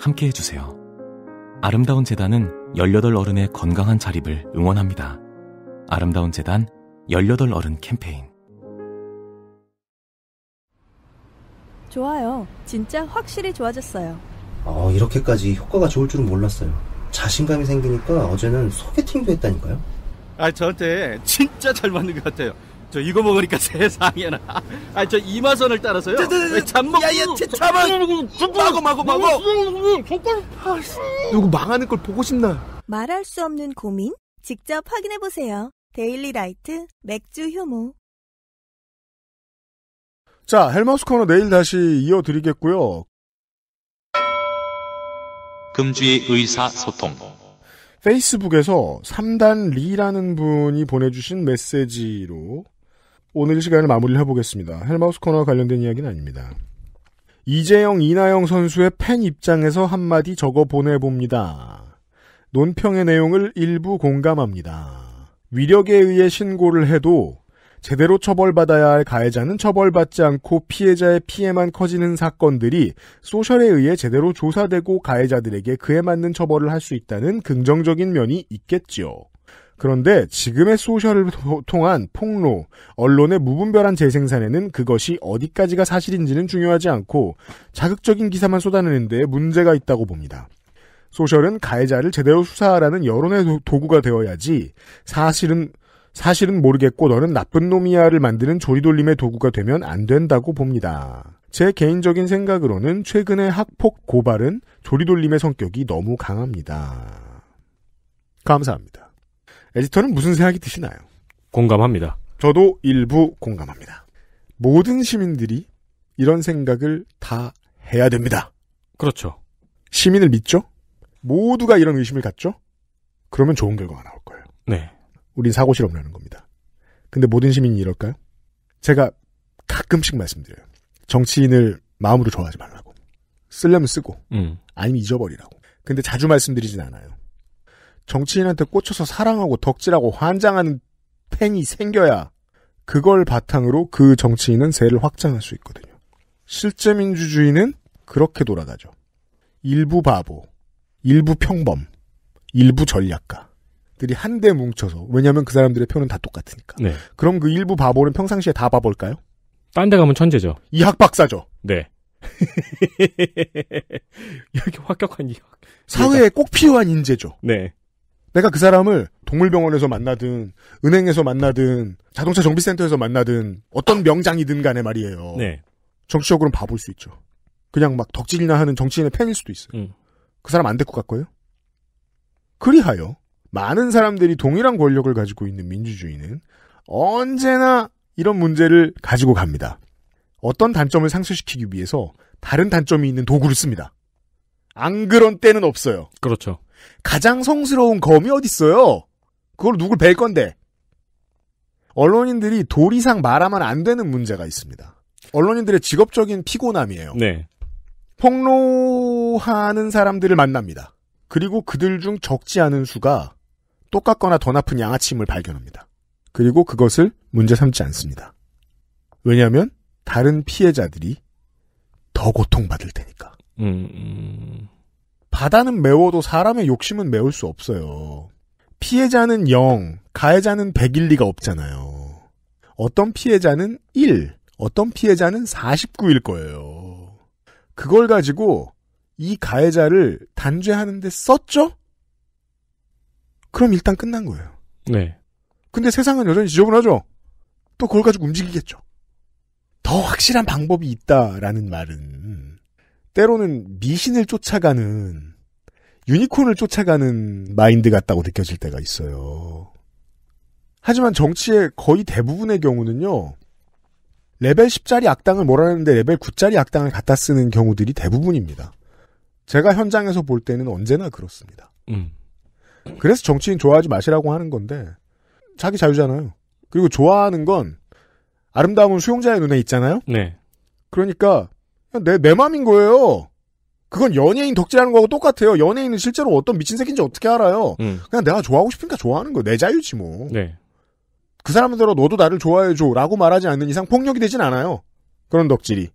함께 해주세요. 아름다운 재단은 18 어른의 건강한 자립을 응원합니다. 아름다운 재단 18 어른 캠페인. 좋아요. 진짜 확실히 좋아졌어요. 어, 이렇게까지 효과가 좋을 줄은 몰랐어요. 자신감이 생기니까 어제는 소개팅도 했다니까요. 아, 저한테 진짜 잘 맞는 것 같아요. 저 이거 먹으니까 (laughs) 세상에나. 아 저 이마선을 따라서요. 잠먹. 야야 잠만. 마고 마고 마고. 누구 망하는 걸 보고 싶나? 말할 수 없는 고민 직접 확인해 보세요. 데일리 라이트 맥주 효모. 자 헬마우스 코너 내일 다시 이어드리겠고요. 금주의 의사소통. 페이스북에서 3단 리라는 분이 보내주신 메시지로 오늘 시간을 마무리를 해보겠습니다. 헬마우스 코너와 관련된 이야기는 아닙니다. 이재영, 이나영 선수의 팬 입장에서 한마디 적어 보내봅니다. 논평의 내용을 일부 공감합니다. 위력에 의해 신고를 해도 제대로 처벌받아야 할 가해자는 처벌받지 않고 피해자의 피해만 커지는 사건들이 소셜에 의해 제대로 조사되고 가해자들에게 그에 맞는 처벌을 할 수 있다는 긍정적인 면이 있겠지요. 그런데 지금의 소셜을 통한 폭로, 언론의 무분별한 재생산에는 그것이 어디까지가 사실인지는 중요하지 않고 자극적인 기사만 쏟아내는데 문제가 있다고 봅니다. 소셜은 가해자를 제대로 수사하라는 여론의 도구가 되어야지 사실은 사실은 모르겠고 너는 나쁜 놈이야를 만드는 조리돌림의 도구가 되면 안 된다고 봅니다. 제 개인적인 생각으로는 최근의 학폭 고발은 조리돌림의 성격이 너무 강합니다. 감사합니다. 에디터는 무슨 생각이 드시나요? 공감합니다. 저도 일부 공감합니다. 모든 시민들이 이런 생각을 다 해야 됩니다. 그렇죠. 시민을 믿죠? 모두가 이런 의심을 갖죠? 그러면 좋은 결과가 나올 거예요. 네. 우린 사고실 없라는 겁니다. 근데 모든 시민이 이럴까요? 제가 가끔씩 말씀드려요. 정치인을 마음으로 좋아하지 말라고. 쓸려면 쓰고, 음. 아니면 잊어버리라고. 근데 자주 말씀드리진 않아요. 정치인한테 꽂혀서 사랑하고 덕질하고 환장하는 팬이 생겨야 그걸 바탕으로 그 정치인은 세를 확장할 수 있거든요. 실제 민주주의는 그렇게 돌아가죠. 일부 바보, 일부 평범, 일부 전략가. 들이 한데 뭉쳐서 왜냐하면 그 사람들의 표는 다 똑같으니까. 네. 그럼 그 일부 바보는 평상시에 다 바볼까요? 딴 데 가면 천재죠. 이학 박사죠. 네. 여기 (laughs) 확격한 이학. 사회에 꼭 필요한 인재죠. 네. 내가 그 사람을 동물병원에서 만나든 은행에서 만나든 자동차 정비센터에서 만나든 어떤 명장이든 간에 말이에요. 네. 정치적으로는 바볼 수 있죠. 그냥 막 덕질이나 하는 정치인의 팬일 수도 있어요. 음. 그 사람 안 될 것같고요 그리하여 많은 사람들이 동일한 권력을 가지고 있는 민주주의는 언제나 이런 문제를 가지고 갑니다. 어떤 단점을 상쇄시키기 위해서 다른 단점이 있는 도구를 씁니다. 안 그런 때는 없어요. 그렇죠. 가장 성스러운 검이 어딨어요? 그걸 누굴 뵐 건데? 언론인들이 도리상 말하면 안 되는 문제가 있습니다. 언론인들의 직업적인 피곤함이에요. 네. 폭로하는 사람들을 만납니다. 그리고 그들 중 적지 않은 수가 똑같거나 더 나쁜 양아침을 발견합니다. 그리고 그것을 문제 삼지 않습니다. 왜냐하면 다른 피해자들이 더 고통받을 테니까. 음, 음. 바다는 메워도 사람의 욕심은 메울수 없어요. 피해자는 0, 가해자는 100일 리가 없잖아요. 어떤 피해자는 1, 어떤 피해자는 49일 거예요. 그걸 가지고 이 가해자를 단죄하는데 썼죠? 그럼 일단 끝난 거예요. 네. 근데 세상은 여전히 지저분하죠? 또 그걸 가지고 움직이겠죠. 더 확실한 방법이 있다라는 말은 때로는 미신을 쫓아가는 유니콘을 쫓아가는 마인드 같다고 느껴질 때가 있어요. 하지만 정치의 거의 대부분의 경우는요. 레벨 10짜리 악당을 몰아내는데 레벨 9짜리 악당을 갖다 쓰는 경우들이 대부분입니다. 제가 현장에서 볼 때는 언제나 그렇습니다. 음. 그래서 정치인 좋아하지 마시라고 하는 건데 자기 자유잖아요. 그리고 좋아하는 건아름다운 수용자의 눈에 있잖아요. 네. 그러니까 내, 내 맘인 거예요. 그건 연예인 덕질하는 거하고 똑같아요. 연예인은 실제로 어떤 미친 새끼인지 어떻게 알아요? 음. 그냥 내가 좋아하고 싶으니까 좋아하는 거예요. 내 자유지 뭐. 네. 그 사람들로 너도 나를 좋아해줘 라고 말하지 않는 이상 폭력이 되진 않아요. 그런 덕질이.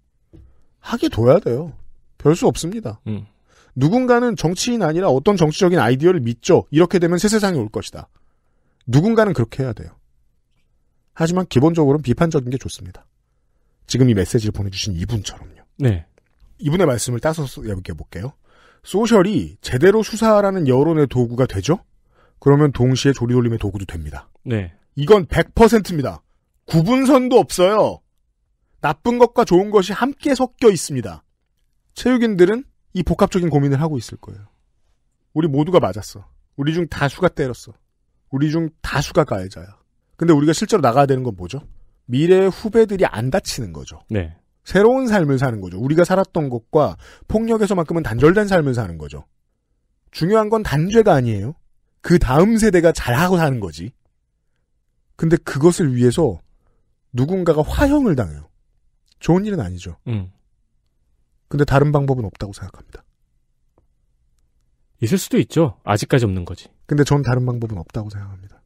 하게 둬야 돼요. 별 수 없습니다. 음. 누군가는 정치인 아니라 어떤 정치적인 아이디어를 믿죠. 이렇게 되면 새 세상이 올 것이다. 누군가는 그렇게 해야 돼요. 하지만 기본적으로는 비판적인 게 좋습니다. 지금 이 메시지를 보내주신 이분처럼요. 네. 이분의 말씀을 따서 여겨볼게요. 소셜이 제대로 수사라는 하 여론의 도구가 되죠? 그러면 동시에 조리돌림의 도구도 됩니다. 네. 이건 100%입니다. 구분선도 없어요. 나쁜 것과 좋은 것이 함께 섞여 있습니다. 체육인들은 이 복합적인 고민을 하고 있을 거예요. 우리 모두가 맞았어. 우리 중 다수가 때렸어. 우리 중 다수가 가해자야. 근데 우리가 실제로 나가야 되는 건 뭐죠? 미래의 후배들이 안 다치는 거죠. 네. 새로운 삶을 사는 거죠. 우리가 살았던 것과 폭력에서만큼은 단절된 삶을 사는 거죠. 중요한 건 단죄가 아니에요. 그 다음 세대가 잘하고 사는 거지. 근데 그것을 위해서 누군가가 화형을 당해요. 좋은 일은 아니죠. 음. 근데 다른 방법은 없다고 생각합니다. 있을 수도 있죠. 아직까지 없는 거지. 근데 전 다른 방법은 없다고 생각합니다.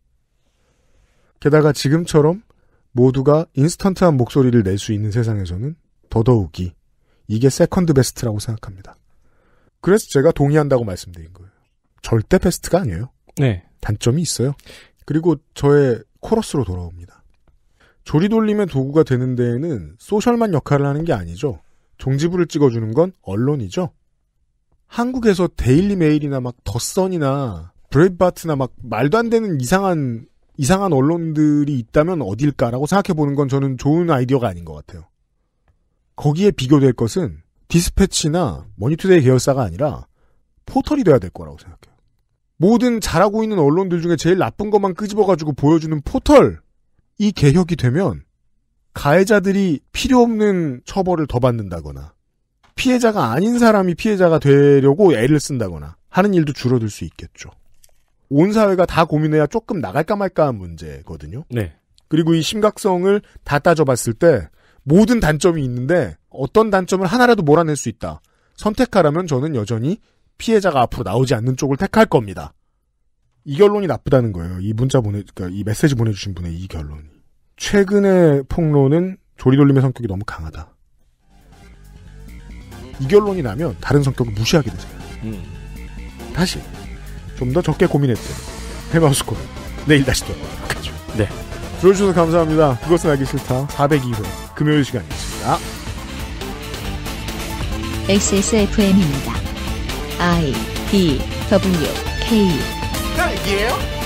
게다가 지금처럼 모두가 인스턴트한 목소리를 낼 수 있는 세상에서는 더더욱이 이게 세컨드 베스트라고 생각합니다. 그래서 제가 동의한다고 말씀드린 거예요. 절대 베스트가 아니에요. 네. 단점이 있어요. 그리고 저의 코러스로 돌아옵니다. 조리 돌림의 도구가 되는 데에는 소셜만 역할을 하는 게 아니죠. 종지부를 찍어주는 건 언론이죠. 한국에서 데일리 메일이나 막 더선이나 브레이브바트나 막 말도 안 되는 이상한 이상한 언론들이 있다면 어딜까라고 생각해 보는 건 저는 좋은 아이디어가 아닌 것 같아요. 거기에 비교될 것은 디스패치나 머니투데이 계열사가 아니라 포털이 돼야 될 거라고 생각해요. 모든 잘하고 있는 언론들 중에 제일 나쁜 것만 끄집어가지고 보여주는 포털 이 개혁이 되면 가해자들이 필요 없는 처벌을 더 받는다거나 피해자가 아닌 사람이 피해자가 되려고 애를 쓴다거나 하는 일도 줄어들 수 있겠죠. 온 사회가 다 고민해야 조금 나갈까 말까 한 문제거든요. 네. 그리고 이 심각성을 다 따져봤을 때 모든 단점이 있는데 어떤 단점을 하나라도 몰아낼 수 있다. 선택하라면 저는 여전히 피해자가 앞으로 나오지 않는 쪽을 택할 겁니다. 이 결론이 나쁘다는 거예요. 이 문자 보내, 그러니까 이 메시지 보내주신 분의 이 결론이. 최근의 폭로는 조리돌림의 성격이 너무 강하다. 이 결론이 나면 다른 성격을 무시하게 되잖요 음. 다시 좀 더 적게 고민했던 해마우스코 내일 다시 돌 하죠. 네. 들어주셔서 감사합니다. 그것은 알기 싫다. 402회 금요일 시간이었습니다. XSFM입니다. I D W K. 딸기예요?